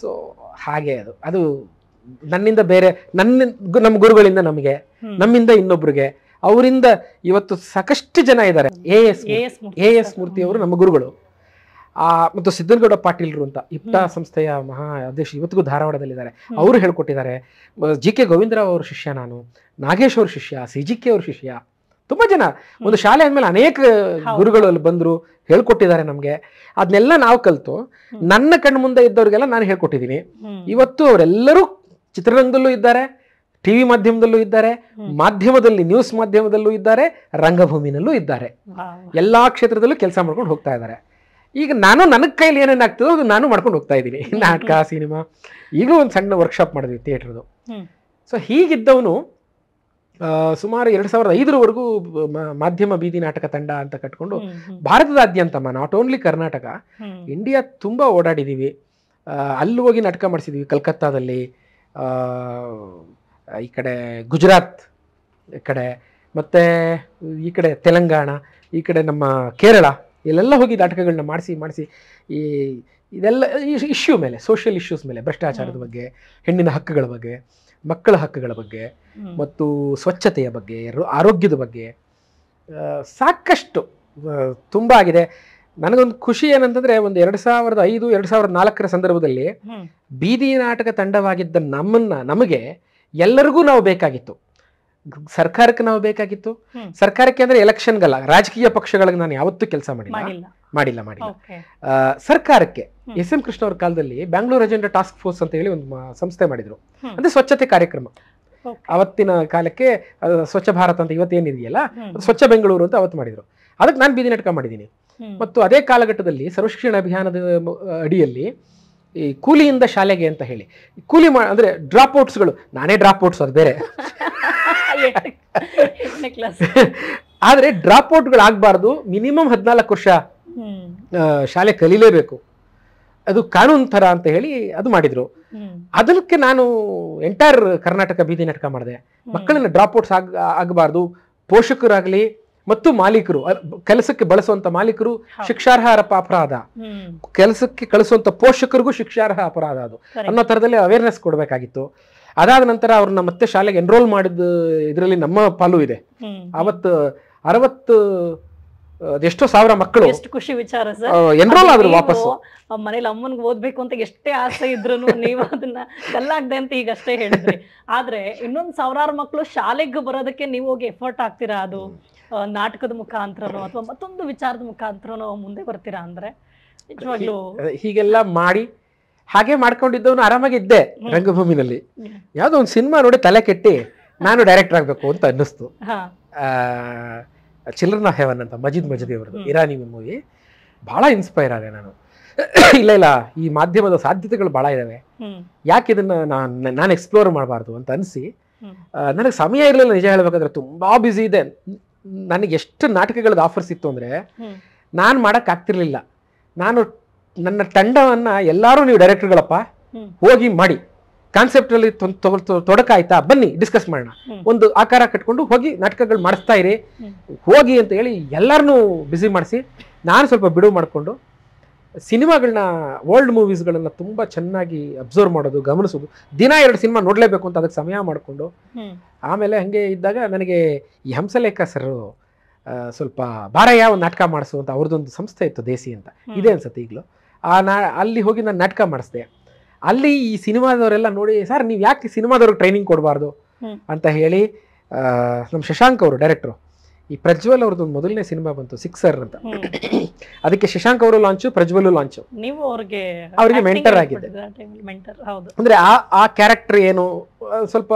ಸೊ ಹಾಗೆ ಅದು ಅದು ನನ್ನಿಂದ ಬೇರೆ ನನ್ನ ನಮ್ಮ ಗುರುಗಳಿಂದ ನಮಗೆ ನಮ್ಮಿಂದ ಇನ್ನೊಬ್ರಿಗೆ ಅವರಿಂದ ಇವತ್ತು ಸಾಕಷ್ಟು ಜನ ಇದ್ದಾರೆ A S A S Murthy ಅವರು ನಮ್ಮ ಗುರುಗಳು ಆ ಮತ್ತು ಸಿದ್ದನಗೌಡ ಪಾಟೀಲ್ರು ಅಂತ ಇಪ್ಟಾ ಸಂಸ್ಥೆಯ ಮಹಾ ಅಧ್ಯಕ್ಷ ಇವತ್ತಿಗೂ ಧಾರವಾಡದಲ್ಲಿದ್ದಾರೆ ಅವರು ಹೇಳ್ಕೊಟ್ಟಿದ್ದಾರೆ ಜಿ ಕೆ ಗೋವಿಂದರಾವ್ ಅವ್ರ ಶಿಷ್ಯ ನಾನು ನಾಗೇಶ್ ಅವ್ರ ಶಿಷ್ಯ ಸಿ ಜಿ ಕೆ ಅವ್ರ ಶಿಷ್ಯ ತುಂಬಾ ಜನ ಒಂದು ಶಾಲೆ ಆದ್ಮೇಲೆ ಅನೇಕ ಗುರುಗಳು ಅಲ್ಲಿ ಬಂದರು ಹೇಳ್ಕೊಟ್ಟಿದ್ದಾರೆ ನಮಗೆ ಅದನ್ನೆಲ್ಲ ನಾವು ಕಲಿತು ನನ್ನ ಕಣ್ಣು ಮುಂದೆ ಇದ್ದವ್ರಿಗೆಲ್ಲ ನಾನು ಹೇಳ್ಕೊಟ್ಟಿದ್ದೀನಿ ಇವತ್ತು ಅವರೆಲ್ಲರೂ ಚಿತ್ರರಂಗದಲ್ಲೂ ಇದ್ದಾರೆ ಟಿ ವಿ ಮಾಧ್ಯಮದಲ್ಲೂ ಇದ್ದಾರೆ ಮಾಧ್ಯಮದಲ್ಲಿ ನ್ಯೂಸ್ ಮಾಧ್ಯಮದಲ್ಲೂ ಇದ್ದಾರೆ ರಂಗಭೂಮಿನಲ್ಲೂ ಇದ್ದಾರೆ ಎಲ್ಲಾ ಕ್ಷೇತ್ರದಲ್ಲೂ ಕೆಲಸ ಮಾಡ್ಕೊಂಡು ಹೋಗ್ತಾ ಇದ್ದಾರೆ ಈಗ ನಾನು ನನ್ನ ಕೈಲಿ ಏನೇನಾಗ್ತದೋ ಅದು ನಾನು ಮಾಡ್ಕೊಂಡು ಹೋಗ್ತಾ ಇದ್ದೀನಿ ನಾಟಕ ಸಿನಿಮಾ ಈಗಲೂ ಒಂದು ಸಣ್ಣ ವರ್ಕ್ಶಾಪ್ ಮಾಡಿದ್ವಿ ಥಿಯೇಟ್ರದು ಸೊ ಹೀಗಿದ್ದವನು ಸುಮಾರು ಎರಡು ಸಾವಿರದ ಐದರವರೆಗೂ ಮಾಧ್ಯಮ ಬೀದಿ ನಾಟಕ ತಂಡ ಅಂತ ಕಟ್ಕೊಂಡು ಭಾರತದಾದ್ಯಂತ ನಾಟ್ ಓನ್ಲಿ ಕರ್ನಾಟಕ ಇಂಡಿಯಾ ತುಂಬ ಓಡಾಡಿದ್ದೀವಿ ಅಲ್ಲಿ ಹೋಗಿ ನಾಟಕ ಮಾಡಿಸಿದ್ವಿ ಕಲ್ಕತ್ತಾದಲ್ಲಿ ಈ ಕಡೆ ಗುಜರಾತ್ ಈ ಕಡೆ ಮತ್ತು ಈ ಕಡೆ ತೆಲಂಗಾಣ ಈ ಕಡೆ ನಮ್ಮ ಕೇರಳ ಇಲ್ಲೆಲ್ಲ ಹೋಗಿ ನಾಟಕಗಳನ್ನ ಮಾಡಿಸಿ ಮಾಡಿಸಿ ಈ ಇದೆಲ್ಲ ಇಶ್ಯೂ ಮೇಲೆ ಸೋಷಿಯಲ್ ಇಶ್ಯೂಸ್ ಮೇಲೆ ಭ್ರಷ್ಟಾಚಾರದ ಬಗ್ಗೆ ಹೆಣ್ಣಿನ ಹಕ್ಕುಗಳ ಬಗ್ಗೆ ಮಕ್ಕಳ ಹಕ್ಕುಗಳ ಬಗ್ಗೆ ಮತ್ತು ಸ್ವಚ್ಛತೆಯ ಬಗ್ಗೆ ಆರೋಗ್ಯದ ಬಗ್ಗೆ ಸಾಕಷ್ಟು ತುಂಬ ಆಗಿದೆ ನನಗೊಂದು ಖುಷಿ ಏನಂತಂದ್ರೆ ಒಂದು ಎರಡು ಸಾವಿರದ ಐದು ಎರಡು ಸಾವಿರದ ನಾಲ್ಕರ ಸಂದರ್ಭದಲ್ಲಿ ಬೀದಿ ನಾಟಕ ತಂಡವಾಗಿದ್ದ ನಮ್ಮನ್ನ ನಮಗೆ ಎಲ್ಲರಿಗೂ ನಾವು ಬೇಕಾಗಿತ್ತು ಸರ್ಕಾರಕ್ಕೆ ನಾವು ಬೇಕಾಗಿತ್ತು ಸರ್ಕಾರಕ್ಕೆ ಅಂದ್ರೆ ಎಲೆಕ್ಷನ್ಗಲ್ಲ ರಾಜಕೀಯ ಪಕ್ಷಗಳಿಗೆ ನಾನು ಯಾವತ್ತೂ ಕೆಲಸ ಮಾಡಿಲ್ಲ ಮಾಡಿಲ್ಲ ಮಾಡಿಲ್ಲ ಸರ್ಕಾರಕ್ಕೆ ಎಸ್ ಎಂ ಕೃಷ್ಣ ಅವರ ಕಾಲದಲ್ಲಿ ಬ್ಯಾಂಗ್ಳೂರ್ ಅಜೆಂಡಾ ಟಾಸ್ಕ್ ಫೋರ್ಸ್ ಅಂತ ಹೇಳಿ ಒಂದು ಸಂಸ್ಥೆ ಮಾಡಿದ್ರು ಅಂದ್ರೆ ಸ್ವಚ್ಛತೆ ಕಾರ್ಯಕ್ರಮ ಅವತ್ತಿನ ಕಾಲಕ್ಕೆ ಸ್ವಚ್ಛ ಭಾರತ ಅಂತ ಇವತ್ತೇನಿದೆಯಲ್ಲ ಸ್ವಚ್ಛ ಬೆಂಗಳೂರು ಅಂತ ಅವತ್ತು ಮಾಡಿದ್ರು ಅದಕ್ಕೆ ನಾನು ಬೀದಿ ನಾಟಕ ಮಾಡಿದ್ದೀನಿ ಮತ್ತು ಅದೇ ಕಾಲಘಟ್ಟದಲ್ಲಿ ಸರ್ವಶಿಕ್ಷಣ ಅಭಿಯಾನದ ಅಡಿಯಲ್ಲಿ ಈ ಕೂಲಿಯಿಂದ ಶಾಲೆಗೆ ಅಂತ ಹೇಳಿ ಕೂಲಿ ಮಾ ಅಂದರೆ ಡ್ರಾಪ್ಔಟ್ಸ್ಗಳು ನಾನೇ ಡ್ರಾಪ್ಔಟ್ಸ್ ಅದು ಬೇರೆ ಆದ್ರೆ ಡ್ರಾಪ್ ಗಳು ಆಗಬಾರ್ದು ಮಿನಿಮಮ್ ಹದಿನಾಲ್ಕು ವರ್ಷ ಶಾಲೆ ಕಲೀಲೇಬೇಕು ಅದು ಕಾನೂನು ಥರ ಅಂತ ಹೇಳಿ ಅದು ಮಾಡಿದ್ರು ಅದಕ್ಕೆ ನಾನು ಎಂಟೈರ್ ಕರ್ನಾಟಕ ಬೀದಿ ನಾಟಕ ಮಾಡಿದೆ ಮಕ್ಕಳನ್ನ ಡ್ರಾಪ್ ಔಟ್ಸ್ ಆಗ ಆಗಬಾರ್ದು ಪೋಷಕರಾಗಲಿ ಮತ್ತು ಮಾಲೀಕರು ಕೆಲಸಕ್ಕೆ ಬಳಸುವಂತ ಮಾಲೀಕರು ಶಿಕ್ಷಾರ್ಹ ಅಪರಾಧ ಕೆಲಸಕ್ಕೆ ಕಳಿಸುವಂತ ಪೋಷಕರಿಗೂ ಶಿಕ್ಷಾರ್ಹ ಅಪರಾಧ ಅದು ಅನ್ನೋ ತರದಲ್ಲಿ ಅವೇರ್ನೆಸ್ ಕೊಡಬೇಕಾಗಿತ್ತು ಅದಾದ ನಂತರ ಅವ್ರನ್ನ ಮತ್ತೆ ಶಾಲೆಗೆ ಎನ್ರೋಲ್ ಮಾಡಿದ ಇದರಲ್ಲಿ ನಮ್ಮ ಪಾಲು ಇದೆ ಅವತ್ತು ಅರವತ್ತು ಎಷ್ಟೋ ಸಾವಿರ ಮಕ್ಕಳು ಎಷ್ಟು ಖುಷಿ ವಿಚಾರ ಸರ್ ಎನ್ರೋಲ್ ಆದ್ರು ವಾಪಸ್ ಮನೇಲಿ ಅಮ್ಮನ್ಗೆ ಓದ್ಬೇಕು ಅಂತ ಎಷ್ಟೇ ಆಸೆ ಇದ್ರು ನೀವು ಅದನ್ನ ಕಲ್ಲಾಗ್ದೆ ಅಂತ ಈಗ ಅಷ್ಟೇ ಹೇಳಿದ್ರಿ ಆದ್ರೆ ಇನ್ನೊಂದ್ ಸಾವಿರಾರು ಮಕ್ಕಳು ಶಾಲೆಗೆ ಬರೋದಕ್ಕೆ ನೀವು ಹೋಗಿ ಎಫರ್ಟ್ ಆಗ್ತೀರಾ ಅದು ನಾಟಕದ ಮುಖಾಂತರನೋ ಅಥವಾ ಮತ್ತೊಂದು ವಿಚಾರದ ಮುಖಾಂತರನೋ ಮುಂದೆ ಬರ್ತೀರಾ ಅಂದ್ರೆ ನಿಜವಾಗ್ಲು ಹೀಗೆಲ್ಲ ಮಾಡಿ ಹಾಗೆ ಮಾಡ್ಕೊಂಡಿದ್ದವನು ಆರಾಮಾಗಿದ್ದೆ ರಂಗಭೂಮಿನಲ್ಲಿ ಯಾವುದೋ ಒಂದು ಸಿನಿಮಾ ನೋಡಿ ತಲೆ ಕೆಟ್ಟಿ ನಾನು ಡೈರೆಕ್ಟರ್ ಆಗಬೇಕು ಅಂತ ಅನ್ನಿಸ್ತು ಚಿಲ್ಡ್ರನ್ ಆಫ್ ಹೆವನ್ ಅಂತ ಮಜಿದ್ ಮಜದಿ ಅವರದ್ದು ಇರಾನಿ ಮೂವಿ ಬಹಳ ಇನ್ಸ್ಪೈರ್ ಆದೆ ನಾನು ಇಲ್ಲ ಇಲ್ಲ ಈ ಮಾಧ್ಯಮದ ಸಾಧ್ಯತೆಗಳು ಬಹಳ ಇದಾವೆ ಯಾಕೆ ಇದನ್ನ ನಾನು ನಾನು ಎಕ್ಸ್ಪ್ಲೋರ್ ಮಾಡಬಾರ್ದು ಅಂತ ಅನಿಸಿ ನನಗೆ ಸಮಯ ಇರಲಿಲ್ಲ ನಿಜ ಹೇಳಬೇಕಾದ್ರೆ ತುಂಬಾ ಬ್ಯುಸಿ ಇದೆ ನನಗೆ ಎಷ್ಟು ನಾಟಕಗಳದ್ದು ಆಫರ್ಸ್ ಇತ್ತು ಅಂದರೆ ನಾನು ಮಾಡೋಕ್ಕಾಗ್ತಿರ್ಲಿಲ್ಲ ನಾನು ನನ್ನ ತಂಡವನ್ನ ಎಲ್ಲರೂ ನೀವು ಡೈರೆಕ್ಟರ್ಗಳಪ್ಪ ಹೋಗಿ ಮಾಡಿ ಕಾನ್ಸೆಪ್ಟ್ ಕಾನ್ಸೆಪ್ಟಲ್ಲಿ ತೊಡಕಾಯ್ತಾ ಬನ್ನಿ ಡಿಸ್ಕಸ್ ಮಾಡೋಣ ಒಂದು ಆಕಾರ ಕಟ್ಕೊಂಡು ಹೋಗಿ ನಾಟಕಗಳು ಮಾಡಿಸ್ತಾ ಇರಿ ಹೋಗಿ ಅಂತ ಹೇಳಿ ಎಲ್ಲರನ್ನೂ ಬಿಸಿ ಮಾಡಿಸಿ ನಾನು ಸ್ವಲ್ಪ ಬಿಡುವು ಮಾಡಿಕೊಂಡು ಸಿನಿಮಾಗಳನ್ನ ಓಲ್ಡ್ ಮೂವೀಸ್ಗಳನ್ನ ತುಂಬ ಚೆನ್ನಾಗಿ ಅಬ್ಸರ್ವ್ ಮಾಡೋದು ಗಮನಿಸೋದು ದಿನ ಎರಡು ಸಿನಿಮಾ ನೋಡಲೇಬೇಕು ಅಂತ ಅದಕ್ಕೆ ಸಮಯ ಮಾಡಿಕೊಂಡು ಆಮೇಲೆ ಹಾಗೆ ಇದ್ದಾಗ ನನಗೆ ಈ ಹಂಸಲೇಖ ಸರ್ ಸ್ವಲ್ಪ ಬಾರಯ್ಯ ಒಂದು ನಾಟಕ ಮಾಡಿಸು ಅಂತ ಅವ್ರದ್ದೊಂದು ಸಂಸ್ಥೆ ಇತ್ತು ದೇಸಿ ಅಂತ ಇದೆ ಅನ್ಸುತ್ತೆ ಈಗಲೂ ಆ ನಾ ಅಲ್ಲಿ ಹೋಗಿ ನಾನು ನಾಟಕ ಮಾಡಿಸ್ದೆ ಅಲ್ಲಿ ಈ ಸಿನಿಮಾದವರೆಲ್ಲ ನೋಡಿ ಸರ್ ನೀವು ಯಾಕೆ ಸಿನಿಮಾದವ್ರಿಗೆ ಟ್ರೈನಿಂಗ್ ಕೊಡಬಾರ್ದು ಅಂತ ಹೇಳಿ ನಮ್ಮ ಶಶಾಂಕ್ ಅವರು ಡೈರೆಕ್ಟ್ರು ಈ ಪ್ರಜ್ವಲ್ ಅವ್ರದ್ದು ಮೊದಲನೇ ಸಿನಿಮಾ ಬಂತು ಸಿಕ್ಸರ್ ಅಂತ ಅದಕ್ಕೆ ಶಶಾಂಕ್ ಅವರು ಲಾಂಚು ಪ್ರಜ್ವಲ್ ಲಾಂಚು ಅವರಿಗೆ ಮೆಂಟರ್ ಆಗಿದೆ ಅಂದ್ರೆ ಆ ಆ ಕ್ಯಾರೆಕ್ಟರ್ ಏನು ಸ್ವಲ್ಪ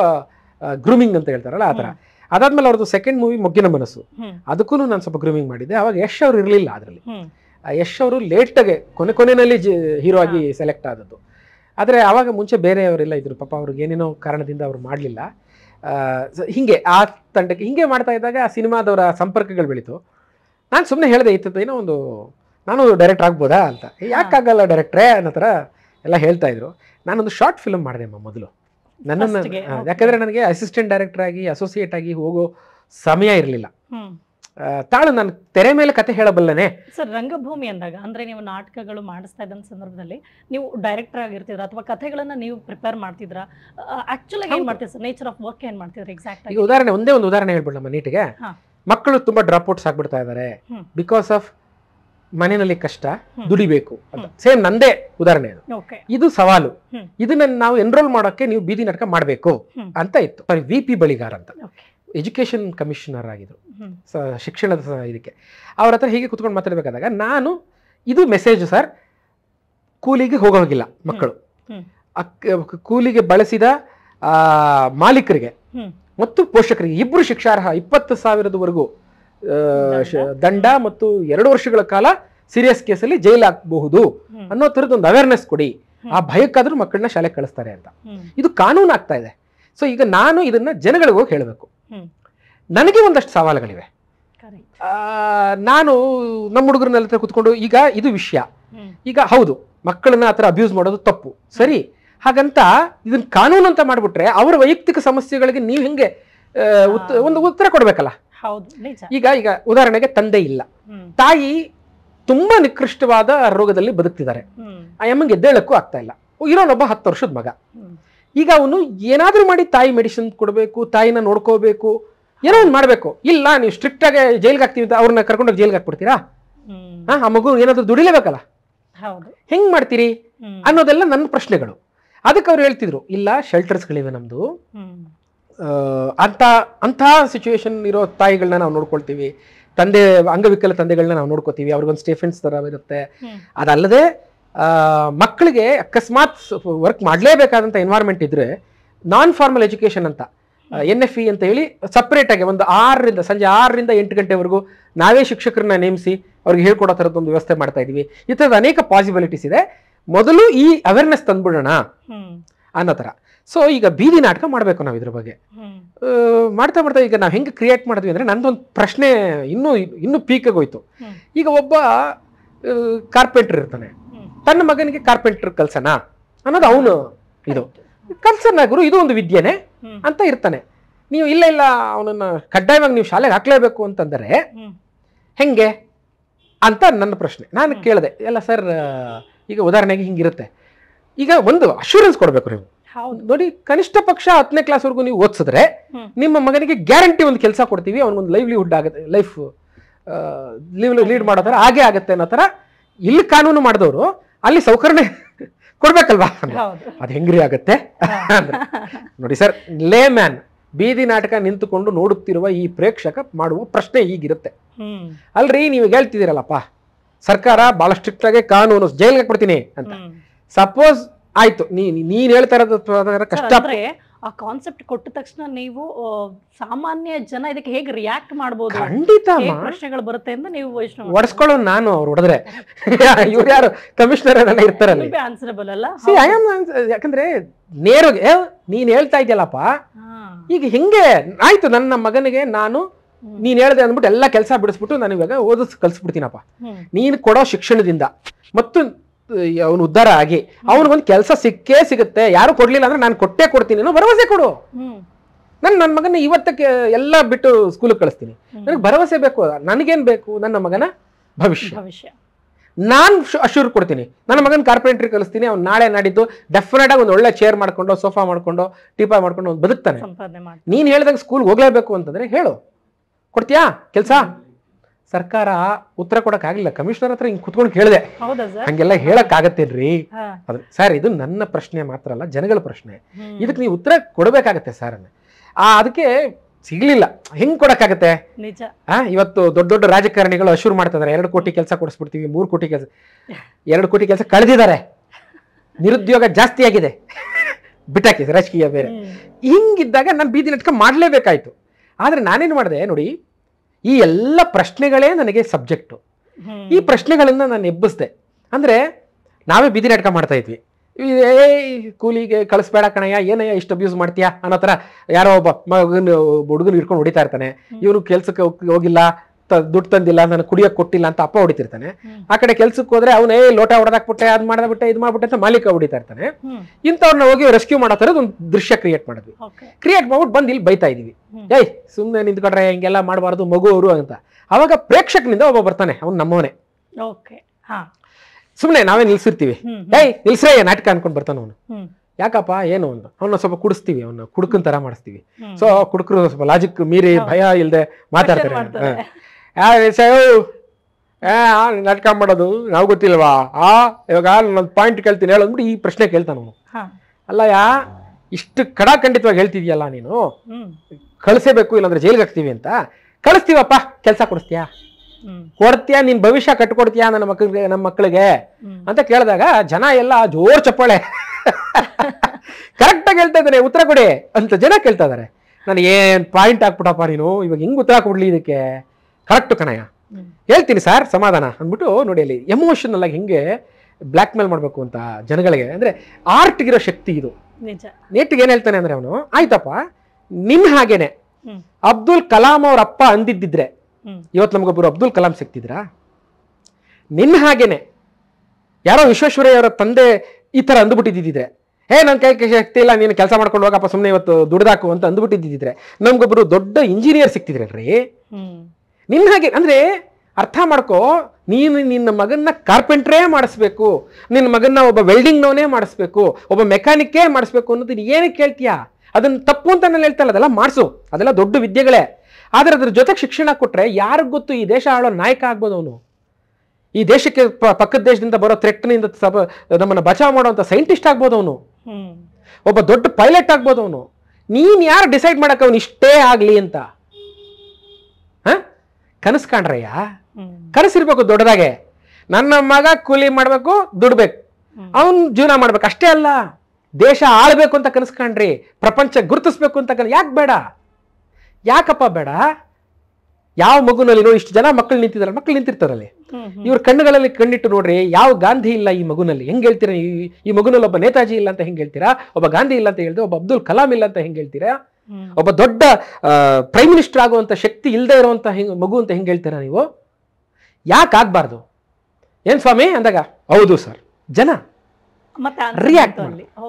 ಗ್ರೂಮಿಂಗ್ ಅಂತ ಹೇಳ್ತಾರಲ್ಲ ಆ ಅದಾದ್ಮೇಲೆ ಅವ್ರದ್ದು ಸೆಕೆಂಡ್ ಮೂವಿ ಮೊಗ್ಗಿನ ಮನಸ್ಸು ಅದಕ್ಕೂ ನಾನು ಸ್ವಲ್ಪ ಗ್ರೂಮಿಂಗ್ ಮಾಡಿದ್ದೆ ಅವಾಗ ಯಶ್ ಅವ್ರು ಇರಲಿಲ್ಲ ಅದರಲ್ಲಿ ಯಶ್ ಅವರು ಲೇಟಾಗೆ ಕೊನೆ ಕೊನೆಯಲ್ಲಿ ಜಿ ಹೀರೋ ಆಗಿ ಸೆಲೆಕ್ಟ್ ಆದದ್ದು ಆದರೆ ಆವಾಗ ಮುಂಚೆ ಬೇರೆಯವರೆಲ್ಲ ಇದ್ರು ಪಾಪ ಅವ್ರಿಗೆ ಏನೇನೋ ಕಾರಣದಿಂದ ಅವ್ರು ಮಾಡಲಿಲ್ಲ ಹೀಗೆ ಆ ತಂಡಕ್ಕೆ ಹಿಂಗೆ ಮಾಡ್ತಾ ಇದ್ದಾಗ ಆ ಸಿನಿಮಾದವರ ಸಂಪರ್ಕಗಳು ಬೆಳೀತು ನಾನು ಸುಮ್ಮನೆ ಹೇಳಿದೆ ಇತ್ತು ಏನೋ ಒಂದು ನಾನು ಡೈರೆಕ್ಟ್ ಆಗ್ಬೋದಾ ಅಂತ ಯಾಕಾಗಲ್ಲ ಡೈರೆಕ್ಟ್ರೇ ಅನ್ನೋ ಥರ ಎಲ್ಲ ಹೇಳ್ತಾ ಇದ್ರು ನಾನೊಂದು ಶಾರ್ಟ್ ಫಿಲಮ್ ಮಾಡಿದೆ ಅಮ್ಮ ಮೊದಲು ನನ್ನನ್ನು ಯಾಕಂದರೆ ನನಗೆ ಅಸಿಸ್ಟೆಂಟ್ ಡೈರೆಕ್ಟರ್ ಆಗಿ ಅಸೋಸಿಯೇಟ್ ಆಗಿ ಹೋಗೋ ಸಮಯ ಇರಲಿಲ್ಲ ತಾಳು ನಾನು ತೆರೆ ಮೇಲೆ ಕತೆ ಹೇಳಬಲ್ಲನೆ ಸರ್ ರಂಗಭೂಮಿ ಅಂದಾಗ ಅಂದ್ರೆ ನೀವು ನಾಟಕಗಳು ಮಾಡಿಸ್ತಾ ಇದ್ದ ಸಂದರ್ಭದಲ್ಲಿ ನೀವು ಡೈರೆಕ್ಟರ್ ಆಗಿರ್ತಿದ್ರ ಅಥವಾ ಕಥೆಗಳನ್ನ ನೀವು ಪ್ರಿಪೇರ್ ಮಾಡ್ತಿದ್ರ ಆಕ್ಚುಲಿ ಏನ್ ಮಾಡ್ತೀರಾ ಸರ್ ನೇಚರ್ ಆಫ್ ವರ್ಕ್ ಏನ್ ಮಾಡ್ತಿದ್ರ ಎಕ್ಸಾಕ್ಟ್ ಈಗ ಉದಾಹರಣೆ ಒಂದೇ ಒಂದು ಉದಾಹರಣೆ ಹೇಳ್ಬಿಡೋಣ ನಮ್ಮ ನೀಟಿಗೆ ಮಕ್ಕಳು ತುಂಬಾ ಡ್ರಾಪ್ ಔಟ್ಸ್ ಆಗ್ಬಿಡ್ತಾ ಇದ್ದಾರೆ ಬಿಕಾಸ್ ಆಫ್ ಮನೆಯಲ್ಲಿ ಕಷ್ಟ ದುಡಿಬೇಕು ಸೇಮ್ ನಂದೇ ಉದಾಹರಣೆ ಅದು ಇದು ಸವಾಲು ಇದನ್ನ ನಾವು ಎನ್ರೋಲ್ ಮಾಡೋಕೆ ನೀವು ಬೀದಿ ನಾಟಕ ಮಾಡಬೇಕು ಅಂತ ಇತ್ತು ವಿ ಪಿ ಬಳಿಗಾರ್ ಅಂತ ಎಜುಕೇಷನ್ ಕಮಿಷನರ್ ಆಗಿದ್ದರು ಸ ಶಿಕ್ಷಣದ ಇದಕ್ಕೆ ಅವ್ರ ಹತ್ರ ಹೀಗೆ ಕುತ್ಕೊಂಡು ಮಾತಾಡಬೇಕಾದಾಗ ನಾನು ಇದು ಮೆಸೇಜ್ ಸರ್ ಕೂಲಿಗೆ ಹೋಗೋ ಹೋಗಿಲ್ಲ ಮಕ್ಕಳು ಕೂಲಿಗೆ ಬಳಸಿದ ಮಾಲೀಕರಿಗೆ ಮತ್ತು ಪೋಷಕರಿಗೆ ಇಬ್ಬರು ಶಿಕ್ಷಾರ್ಹ ಇಪ್ಪತ್ತು ಸಾವಿರದವರೆಗೂ ದಂಡ ಮತ್ತು ಎರಡು ವರ್ಷಗಳ ಕಾಲ ಸೀರಿಯಸ್ ಕೇಸಲ್ಲಿ ಜೈಲ್ ಆಗಬಹುದು ಅನ್ನೋ ಥರದ್ದು ಒಂದು ಅವೇರ್ನೆಸ್ ಕೊಡಿ ಆ ಭಯಕ್ಕಾದರೂ ಮಕ್ಕಳನ್ನ ಶಾಲೆಗೆ ಕಳಿಸ್ತಾರೆ ಅಂತ ಇದು ಕಾನೂನು ಆಗ್ತಾ ಇದೆ ಸೊ ಈಗ ನಾನು ಇದನ್ನ ಜನಗಳಿಗೆ ಹೇಳಬೇಕು ನನಗೆ ಒಂದಷ್ಟು ಸವಾಲುಗಳಿವೆ ನಾನು ನಮ್ಮ ಹುಡುಗರ ಕೂತ್ಕೊಂಡು ಕುತ್ಕೊಂಡು ಈಗ ಇದು ವಿಷಯ ಈಗ ಹೌದು ಮಕ್ಕಳನ್ನ ಆ ಥರ ಅಬ್ಯೂಸ್ ಮಾಡೋದು ತಪ್ಪು ಸರಿ ಹಾಗಂತ ಇದನ್ನ ಕಾನೂನು ಅಂತ ಮಾಡಿಬಿಟ್ರೆ ಅವರ ವೈಯಕ್ತಿಕ ಸಮಸ್ಯೆಗಳಿಗೆ ನೀವು ಹಿಂಗೆ ಒಂದು ಉತ್ತರ ಕೊಡಬೇಕಲ್ಲ ಈಗ ಈಗ ಉದಾಹರಣೆಗೆ ತಂದೆ ಇಲ್ಲ ತಾಯಿ ತುಂಬಾ ನಿಕೃಷ್ಟವಾದ ರೋಗದಲ್ಲಿ ಬದುಕ್ತಿದ್ದಾರೆ ಆ ಎಮ್ಮಂಗೆ ಎದ್ದೇಳಕ್ಕೂ ಆಗ್ತಾ ಇಲ್ಲ ಇರೋನೊಬ್ಬ ಹತ್ತು ವರ್ಷದ ಮಗ ಈಗ ಅವನು ಏನಾದರೂ ಮಾಡಿ ತಾಯಿ ಮೆಡಿಸಿನ್ ಕೊಡಬೇಕು ತಾಯಿನ ನೋಡ್ಕೋಬೇಕು ಏನೋ ಒಂದು ಮಾಡಬೇಕು ಇಲ್ಲ ನೀವು ಸ್ಟ್ರಿಕ್ಟ್ ಆಗಿ ಜೈಲ್ಗೆ ಹಾಕ್ತೀವಿ ಅಂತ ಅವ್ರನ್ನ ಕರ್ಕೊಂಡೋಗಿ ಜೈಲ್ಗೆ ಹಾಕ್ಬಿಡ್ತೀರಾ ಹಾ ಆ ಮಗು ಏನಾದರೂ ದುಡಿಲೇಬೇಕಲ್ಲ ಹೆಂಗ್ ಮಾಡ್ತೀರಿ ಅನ್ನೋದೆಲ್ಲ ನನ್ನ ಪ್ರಶ್ನೆಗಳು ಅದಕ್ಕೆ ಅವ್ರು ಹೇಳ್ತಿದ್ರು ಇಲ್ಲ ಶೆಲ್ಟರ್ಸ್ಗಳಿವೆ ನಮ್ದು ಅಂತ ಅಂಥ ಸಿಚುವೇಶನ್ ಇರೋ ತಾಯಿಗಳನ್ನ ನಾವು ನೋಡ್ಕೊಳ್ತೀವಿ ತಂದೆ ಅಂಗವಿಕಲ ತಂದೆಗಳನ್ನ ನಾವು ನೋಡ್ಕೋತೀವಿ ಅವ್ರಿಗೊಂದು ಸ್ಟೇಫೆನ್ಸ್ ತರ ಇರುತ್ತೆ ಅದಲ್ಲದೆ ಮಕ್ಕಳಿಗೆ ಅಕಸ್ಮಾತ್ ವರ್ಕ್ ಮಾಡಲೇಬೇಕಾದಂತ ಎನ್ವೈರ್ಮೆಂಟ್ ಇದ್ರೆ ನಾನ್ ಫಾರ್ಮಲ್ ಎಜುಕೇಷನ್ ಅಂತ ಎನ್ ಎಫ್ ಇ ಅಂತ ಹೇಳಿ ಆಗಿ ಒಂದು ಆರರಿಂದ ಸಂಜೆ ಆರರಿಂದ ಎಂಟು ಗಂಟೆವರೆಗೂ ನಾವೇ ಶಿಕ್ಷಕರನ್ನ ನೇಮಿಸಿ ಅವ್ರಿಗೆ ಹೇಳ್ಕೊಡೋ ಥರದ್ದು ಒಂದು ವ್ಯವಸ್ಥೆ ಮಾಡ್ತಾ ಇದೀವಿ ಈ ಥರದ ಅನೇಕ ಪಾಸಿಬಿಲಿಟೀಸ್ ಇದೆ ಮೊದಲು ಈ ಅವೇರ್ನೆಸ್ ತಂದ್ಬಿಡೋಣ ಅನ್ನೋ ಥರ ಸೊ ಈಗ ಬೀದಿ ನಾಟಕ ಮಾಡಬೇಕು ನಾವು ಇದ್ರ ಬಗ್ಗೆ ಮಾಡ್ತಾ ಮಾಡ್ತಾ ಈಗ ನಾವು ಹೆಂಗೆ ಕ್ರಿಯೇಟ್ ಮಾಡಿದ್ವಿ ಅಂದರೆ ಒಂದು ಪ್ರಶ್ನೆ ಇನ್ನೂ ಇನ್ನೂ ಆಗೋಯ್ತು ಈಗ ಒಬ್ಬ ಕಾರ್ಪೆಂಟ್ರ್ ಇರ್ತಾನೆ ತನ್ನ ಮಗನಿಗೆ ಕಾರ್ಪೆಂಟ್ರ್ ಕಲ್ಸೋಣ ಅನ್ನೋದು ಅವನು ಇದು ಕಲ್ಸರ್ನ ಗುರು ಇದು ಒಂದು ವಿದ್ಯೆನೆ ಅಂತ ಇರ್ತಾನೆ ನೀವು ಇಲ್ಲ ಇಲ್ಲ ಅವನನ್ನ ಕಡ್ಡಾಯವಾಗಿ ನೀವು ಶಾಲೆಗೆ ಹಾಕ್ಲೇಬೇಕು ಅಂತಂದರೆ ಹೆಂಗೆ ಅಂತ ನನ್ನ ಪ್ರಶ್ನೆ ನಾನು ಕೇಳಿದೆ ಎಲ್ಲ ಸರ್ ಈಗ ಉದಾಹರಣೆಗೆ ಹಿಂಗಿರುತ್ತೆ ಈಗ ಒಂದು ಅಶ್ಯೂರೆನ್ಸ್ ಕೊಡಬೇಕು ನೀವು ನೋಡಿ ಕನಿಷ್ಠ ಪಕ್ಷ ಹತ್ತನೇ ಕ್ಲಾಸ್ವರೆಗೂ ನೀವು ಓದಿಸಿದ್ರೆ ನಿಮ್ಮ ಮಗನಿಗೆ ಗ್ಯಾರಂಟಿ ಒಂದು ಕೆಲಸ ಕೊಡ್ತೀವಿ ಅವನಿಗೊಂದು ಲೈವ್ಲಿಹುಡ್ ಆಗುತ್ತೆ ಲೈಫ್ ಲೀವ್ ಲೀಡ್ ಮಾಡೋ ಥರ ಹಾಗೆ ಆಗುತ್ತೆ ಅನ್ನೋ ಥರ ಇಲ್ಲಿ ಕಾನೂನು ಮಾಡಿದವರು ಅಲ್ಲಿ ಸೌಕರ್ಯ ಕೊಡ್ಬೇಕಲ್ವಾ ಅದು ಹೆಂಗ್ರಿ ಆಗುತ್ತೆ ನೋಡಿ ಸರ್ ಲೇ ಮ್ಯಾನ್ ಬೀದಿ ನಾಟಕ ನಿಂತುಕೊಂಡು ನೋಡುತ್ತಿರುವ ಈ ಪ್ರೇಕ್ಷಕ ಮಾಡುವ ಪ್ರಶ್ನೆ ಈಗಿರುತ್ತೆ ಅಲ್ರಿ ನೀವು ಹೇಳ್ತಿದ್ದೀರಲ್ಲಪ್ಪ ಸರ್ಕಾರ ಬಹಳ ಸ್ಟ್ರಿಕ್ಟ್ ಆಗಿ ಕಾನೂನು ಜೈಲ್ಗೆ ಕೊಡ್ತೀನಿ ಅಂತ ಸಪೋಸ್ ಆಯ್ತು ನೀನ್ ಹೇಳ್ತಾ ಇರೋದ್ರೆ ಕಷ್ಟ ಆ ಕಾನ್ಸೆಪ್ಟ್ ಕೊಟ್ಟ ತಕ್ಷಣ ನೀವು ಸಾಮಾನ್ಯ ಜನ ಇದಕ್ಕೆ ಹೇಗೆ ರಿಯಾಕ್ಟ್ ಮಾಡಬಹುದು ಖಂಡಿತ ಪ್ರಶ್ನೆಗಳು ಬರುತ್ತೆ ಅಂತ ನೀವು ವೈಷ್ಣವ ಒಡಿಸ್ಕೊಳ್ಳೋ ನಾನು ಅವ್ರು ಹೊಡೆದ್ರೆ ಇವ್ರು ಯಾರು ಕಮಿಷನರ್ ಎಲ್ಲ ಇರ್ತಾರಲ್ಲ ಆನ್ಸರಬಲ್ ಅಲ್ಲ ಯಾಕಂದ್ರೆ ನೇರಗೆ ನೀನ್ ಹೇಳ್ತಾ ಇದೆಯಲ್ಲಪ್ಪ ಈಗ ಹಿಂಗೆ ಆಯ್ತು ನನ್ನ ಮಗನಿಗೆ ನಾನು ನೀನ್ ಹೇಳ್ದೆ ಅಂದ್ಬಿಟ್ಟು ಎಲ್ಲಾ ಕೆಲಸ ಬಿಡಿಸ್ಬಿಟ್ಟು ನಾನು ಇವಾಗ ಓದಿಸ್ ಕಲ್ಸ್ಬಿಡ್ತೀನಪ್ಪ ನೀನು ಕೊಡೋ ಶಿಕ್ಷಣದಿಂದ ಮತ್ತು ಅವನು ಉದ್ಧಾರ ಆಗಿ ಅವನಿಗೊಂದು ಕೆಲಸ ಸಿಕ್ಕೇ ಸಿಗುತ್ತೆ ಯಾರು ಕೊಡ್ಲಿಲ್ಲ ಅಂದ್ರೆ ನಾನು ಕೊಟ್ಟೇ ಕೊಡ್ತೀನಿ ಅನ್ನೋ ಭರವಸೆ ಕೊಡು ನಾನು ನನ್ನ ಮಗನ ಇವತ್ತಕ್ಕೆ ಎಲ್ಲ ಬಿಟ್ಟು ಸ್ಕೂಲಿಗೆ ಕಳಿಸ್ತೀನಿ ನನಗೆ ಭರವಸೆ ಬೇಕು ನನಗೇನು ಬೇಕು ನನ್ನ ಮಗನ ಭವಿಷ್ಯ ಭವಿಷ್ಯ ನಾನು ಅಶೂರ್ ಕೊಡ್ತೀನಿ ನನ್ನ ಮಗನ ಕಾರ್ಪೆಂಟ್ರಿ ಕಲಿಸ್ತೀನಿ ಅವ್ನು ನಾಳೆ ನಾಡಿದ್ದು ಡೆಫಿನೆಟ್ ಆಗಿ ಒಂದು ಒಳ್ಳೆ ಚೇರ್ ಮಾಡ್ಕೊಂಡು ಸೋಫಾ ಮಾಡ್ಕೊಂಡು ಟೀಪಾ ಮಾಡ್ಕೊಂಡು ಒಂದು ಬದುಕ್ತಾನೆ ನೀನು ಹೇಳಿದಾಗ ಸ್ಕೂಲ್ ಹೋಗ್ಲೇಬೇಕು ಅಂತಂದ್ರೆ ಹೇಳು ಕೊಡ್ತೀಯಾ ಕೆಲಸ ಸರ್ಕಾರ ಉತ್ತರ ಆಗಿಲ್ಲ ಕಮಿಷನರ್ ಹತ್ರ ಹಿಂಗ್ ಕುತ್ಕೊಂಡು ಕೇಳಿದೆ ಹಂಗೆಲ್ಲ ಹೇಳಕ್ಕಾಗತ್ತೇನ್ರಿ ಆಗತ್ತೇನ್ರಿ ಸರ್ ಇದು ನನ್ನ ಪ್ರಶ್ನೆ ಮಾತ್ರ ಅಲ್ಲ ಜನಗಳ ಪ್ರಶ್ನೆ ಇದಕ್ಕೆ ನೀವು ಉತ್ತರ ಕೊಡಬೇಕಾಗತ್ತೆ ಸರ್ ಆ ಅದಕ್ಕೆ ಸಿಗ್ಲಿಲ್ಲ ಹೆಂಗ್ ಕೊಡಕ್ಕಾಗತ್ತೆ ಆ ಇವತ್ತು ದೊಡ್ಡ ದೊಡ್ಡ ರಾಜಕಾರಣಿಗಳು ಅಶೂರ್ ಮಾಡ್ತಿದ್ದಾರೆ ಎರಡು ಕೋಟಿ ಕೆಲಸ ಕೊಡಿಸ್ಬಿಡ್ತೀವಿ ಮೂರು ಕೋಟಿ ಕೆಲಸ ಎರಡು ಕೋಟಿ ಕೆಲಸ ಕಳೆದಿದ್ದಾರೆ ನಿರುದ್ಯೋಗ ಜಾಸ್ತಿ ಆಗಿದೆ ಬಿಟ್ಟಾಕಿದೆ ರಾಜಕೀಯ ಬೇರೆ ಹಿಂಗಿದ್ದಾಗ ನಾನು ಬೀದಿ ನಟಕ ಮಾಡಲೇಬೇಕಾಯ್ತು ಆದ್ರೆ ನಾನೇನು ಮಾಡಿದೆ ನೋಡಿ ಈ ಎಲ್ಲ ಪ್ರಶ್ನೆಗಳೇ ನನಗೆ ಸಬ್ಜೆಕ್ಟು ಈ ಪ್ರಶ್ನೆಗಳನ್ನು ನಾನು ಎಬ್ಬಿಸ್ದೆ ಅಂದರೆ ನಾವೇ ಬೀದಿ ನಾಟಕ ಮಾಡ್ತಾ ಇದ್ವಿ ಏ ಕೂಲಿಗೆ ಕಳಿಸ್ಬೇಡ ಕಣಯ್ಯ ಏನಯ್ಯ ಇಷ್ಟು ಅಬ್ಯೂಸ್ ಮಾಡ್ತೀಯಾ ಅನ್ನೋ ಥರ ಯಾರೋ ಒಬ್ಬ ಮಗನ ಹುಡುಗನ ಹಿಡ್ಕೊಂಡು ಹೊಡಿತಾ ಇರ್ತಾನೆ ಇವನು ಕೆಲಸಕ್ಕೆ ಹೋಗಿಲ್ಲ ದುಡ್ಡು ತಂದಿಲ್ಲ ನಾನು ಕುಡಿಯೋಕೆ ಕೊಟ್ಟಿಲ್ಲ ಅಂತ ಅಪ್ಪ ಹೊಡಿತಿರ್ತಾನೆ ಆ ಕಡೆ ಕೆಲ್ಸಕ್ಕೆ ಹೋದ್ರೆ ಏ ಲೋಟ ಹೊಡೆದಾಕ್ಬಿಟ್ಟೆ ಅದ್ ಮಾಡ್ಬಿಟ್ಟೆ ಇದು ಮಾಡ್ಬಿಟ್ಟೆ ಅಂತ ಮಾಲೀಕ ಹೊಡಿತಾ ಇರ್ತಾನೆ ಇಂಥವ್ರನ್ನ ಹೋಗಿ ರೆಸ್ಕ್ಯೂ ಮಾಡೋ ಒಂದು ದೃಶ್ಯ ಕ್ರಿಯೇಟ್ ಮಾಡಿದ್ವಿ ಕ್ರಿಯೇಟ್ ಮಾಡ್ಬಿಟ್ಟು ಬಂದು ಇಲ್ಲಿ ಬೈತಾ ಇದೀವಿ ಏಯ್ ಸುಮ್ಮನೆ ನಿಂತ್ಕೊಂಡ್ರೆ ಹಿಂಗೆಲ್ಲ ಮಾಡಬಾರ್ದು ಅವರು ಅಂತ ಅವಾಗ ಪ್ರೇಕ್ಷಕನಿಂದ ಒಬ್ಬ ಬರ್ತಾನೆ ಅವ್ನು ನಮ್ಮವನೇ ಸುಮ್ಮನೆ ನಾವೇ ನಿಲ್ಸಿರ್ತೀವಿ ಏಯ್ ನಿಲ್ಸ್ರೇ ನಾಟಕ ಅನ್ಕೊಂಡು ಬರ್ತಾನ ಅವನು ಯಾಕಪ್ಪ ಏನು ಒಂದು ಅವನ ಸ್ವಲ್ಪ ಕುಡಿಸ್ತೀವಿ ಅವನ ಕುಡುಕನ್ ತರ ಮಾಡಿಸ್ತೀವಿ ಸೊ ಕುಡುಕರು ಸ್ವಲ್ಪ ಲಾಜಿಕ್ ಮೀರಿ ಭಯ ಇಲ್ಲದೆ ಮಾತಾಡ್ತಾರೆ ಯಾರು ಎಸೆಯು ಏ ನಾಟ್ಕೊಂಬಿಡೋದು ನಾವು ಗೊತ್ತಿಲ್ವಾ ಆ ಇವಾಗ ನಾನೊಂದು ಪಾಯಿಂಟ್ ಕೇಳ್ತೀನಿ ಹೇಳಿ ಈ ಪ್ರಶ್ನೆ ಕೇಳ್ತಾನು ಅಲ್ಲ ಯಾ ಇಷ್ಟು ಕಡಾಖಂಡಿತವಾಗಿ ಹೇಳ್ತಿದ್ಯಲ್ಲ ನೀನು ಕಳಿಸಬೇಕು ಇಲ್ಲಾಂದ್ರೆ ಜೈಲಿಗೆ ಹಾಕ್ತೀವಿ ಅಂತ ಕಳಿಸ್ತೀವಪ್ಪ ಕೆಲಸ ಕೊಡಿಸ್ತೀಯಾ ಕೊಡ್ತೀಯಾ ನಿನ್ ಭವಿಷ್ಯ ಕಟ್ಕೊಡ್ತೀಯಾ ನನ್ನ ಮಕ್ಕಳಿಗೆ ನಮ್ಮ ಮಕ್ಕಳಿಗೆ ಅಂತ ಕೇಳಿದಾಗ ಜನ ಎಲ್ಲ ಜೋರ್ ಚಪ್ಪಾಳೆ ಕರೆಕ್ಟಾಗಿ ಹೇಳ್ತಾ ಇದ್ದಾನೆ ಉತ್ತರ ಕೊಡಿ ಅಂತ ಜನ ಕೇಳ್ತಾ ಇದಾರೆ ನಾನು ಏನ್ ಪಾಯಿಂಟ್ ಹಾಕ್ಬಿಟ್ಟಪ್ಪ ನೀನು ಇವಾಗ ಹೆಂಗ್ ಉತ್ತರ ಕೊಡ್ಲಿ ಇದಕ್ಕೆ ಕರೆಕ್ಟು ಕಣಯ್ಯ ಹೇಳ್ತೀನಿ ಸರ್ ಸಮಾಧಾನ ಅಂದ್ಬಿಟ್ಟು ನೋಡಿ ಅಲ್ಲಿ ಎಮೋಷನಲ್ ಆಗಿ ಹಿಂಗೆ ಬ್ಲ್ಯಾಕ್ ಮೇಲ್ ಮಾಡಬೇಕು ಅಂತ ಜನಗಳಿಗೆ ಅಂದ್ರೆ ಆರ್ಟ್ ಆರ್ಟ್ಗಿರೋ ಶಕ್ತಿ ಇದು ನೇಟಿಗೆ ಏನ್ ಹೇಳ್ತಾನೆ ಅಂದ್ರೆ ಅವನು ಆಯ್ತಪ್ಪ ನಿಮ್ ಹಾಗೇನೆ ಅಬ್ದುಲ್ ಕಲಾಂ ಅವ್ರ ಅಪ್ಪ ಅಂದಿದ್ದಿದ್ರೆ ಇವತ್ತು ನಮಗೊಬ್ಬರು ಅಬ್ದುಲ್ ಕಲಾಂ ಸಿಕ್ತಿದ್ರಾ ನಿನ್ ಹಾಗೇನೆ ಯಾರೋ ವಿಶ್ವೇಶ್ವರಯ್ಯ ಅವರ ತಂದೆ ಈ ತರ ಅಂದ್ಬಿಟ್ಟಿದ್ದಿದ್ರೆ ಹೇ ನನ್ ಕೈ ಶಕ್ತಿ ಇಲ್ಲ ನೀನು ಕೆಲಸ ಮಾಡ್ಕೊಂಡು ಹೋಗಪ್ಪ ಸುಮ್ಮನೆ ಇವತ್ತು ದುಡ್ದಾಕು ಅಂತ ಅಂದ್ಬಿಟ್ಟಿದ್ದಿದ್ರೆ ನಮ್ಗೊಬ್ರು ದೊಡ್ಡ ಇಂಜಿನಿಯರ್ ಸಿಕ್ತಿದ್ರಲ್ರಿ ನಿನ್ನ ಹಾಗೆ ಅಂದರೆ ಅರ್ಥ ಮಾಡ್ಕೋ ನೀನು ನಿನ್ನ ಮಗನ್ನ ಕಾರ್ಪೆಂಟ್ರೇ ಮಾಡಿಸ್ಬೇಕು ನಿನ್ನ ಮಗನ್ನ ಒಬ್ಬ ವೆಲ್ಡಿಂಗ್ನವನೇ ಮಾಡಿಸ್ಬೇಕು ಒಬ್ಬ ಮೆಕ್ಯಾನಿಕ್ಕೇ ಮಾಡಿಸ್ಬೇಕು ಅನ್ನೋದು ನೀನು ಏನಕ್ಕೆ ಕೇಳ್ತೀಯಾ ಅದನ್ನು ತಪ್ಪು ಅಂತ ನಾನು ಹೇಳ್ತಾ ಇಲ್ಲ ಅದೆಲ್ಲ ಮಾಡಿಸು ಅದೆಲ್ಲ ದೊಡ್ಡ ವಿದ್ಯೆಗಳೇ ಆದರೆ ಅದ್ರ ಜೊತೆಗೆ ಶಿಕ್ಷಣ ಕೊಟ್ಟರೆ ಯಾರಿಗೂ ಗೊತ್ತು ಈ ದೇಶ ಆಳೋ ನಾಯಕ ಆಗ್ಬೋದು ಅವನು ಈ ದೇಶಕ್ಕೆ ಪಕ್ಕದ ದೇಶದಿಂದ ಬರೋ ಥ್ರೆಟ್ನಿಂದ ಸಬ ನಮ್ಮನ್ನು ಬಚಾವ್ ಮಾಡೋವಂಥ ಸೈಂಟಿಸ್ಟ್ ಆಗ್ಬೋದು ಅವನು ಒಬ್ಬ ದೊಡ್ಡ ಪೈಲಟ್ ಆಗ್ಬೋದು ಅವನು ನೀನು ಯಾರು ಡಿಸೈಡ್ ಮಾಡೋಕ್ಕೆ ಅವನು ಇಷ್ಟೇ ಆಗಲಿ ಅಂತ ಕನಸು ಕಾಣ್ರಯ್ಯ ಕನಸಿರ್ಬೇಕು ದೊಡ್ಡದಾಗೆ ನನ್ನ ಮಗ ಕೂಲಿ ಮಾಡಬೇಕು ದುಡ್ಬೇಕು ಅವನು ಜೀವನ ಮಾಡ್ಬೇಕು ಅಷ್ಟೇ ಅಲ್ಲ ದೇಶ ಆಳ್ಬೇಕು ಅಂತ ಕನಸು ಪ್ರಪಂಚ ಗುರುತಿಸ್ಬೇಕು ಅಂತ ಕನ್ ಯಾಕೆ ಬೇಡ ಯಾಕಪ್ಪ ಬೇಡ ಯಾವ ಮಗುನಲ್ಲಿ ನೋಡಿ ಇಷ್ಟು ಜನ ಮಕ್ಕಳು ನಿಂತಿದ್ದಾರೆ ಮಕ್ಕಳು ನಿಂತಿರ್ತಾರಲ್ಲಿ ಇವ್ರ ಕಣ್ಣುಗಳಲ್ಲಿ ಕಣ್ಣಿಟ್ಟು ನೋಡ್ರಿ ಯಾವ ಗಾಂಧಿ ಇಲ್ಲ ಈ ಮಗುನಲ್ಲಿ ಹೆಂಗೆ ಹೇಳ್ತೀರಾ ಈ ಮಗುನಲ್ಲಿ ಒಬ್ಬ ನೇತಾಜಿ ಇಲ್ಲ ಅಂತ ಹೆಂಗೆ ಹೇಳ್ತೀರಾ ಒಬ್ಬ ಗಾಂಧಿ ಇಲ್ಲ ಅಂತ ಹೇಳಿದ್ರೆ ಒಬ್ಬ ಅಬ್ದುಲ್ ಕಲಾಂ ಇಲ್ಲ ಅಂತ ಹೆಂಗೆ ಹೇಳ್ತೀರಾ ಒಬ್ಬ ದೊಡ್ಡ ಪ್ರೈಮ್ ಮಿನಿಸ್ಟರ್ ಆಗುವಂಥ ಶಕ್ತಿ ಇಲ್ಲದೆ ಇರುವಂಥ ಹೆಂಗ್ ಮಗು ಅಂತ ಹೆಂಗೆ ಹೇಳ್ತೀರಾ ನೀವು ಯಾಕೆ ಆಗಬಾರ್ದು ಏನು ಸ್ವಾಮಿ ಅಂದಾಗ ಹೌದು ಸರ್ ಜನ react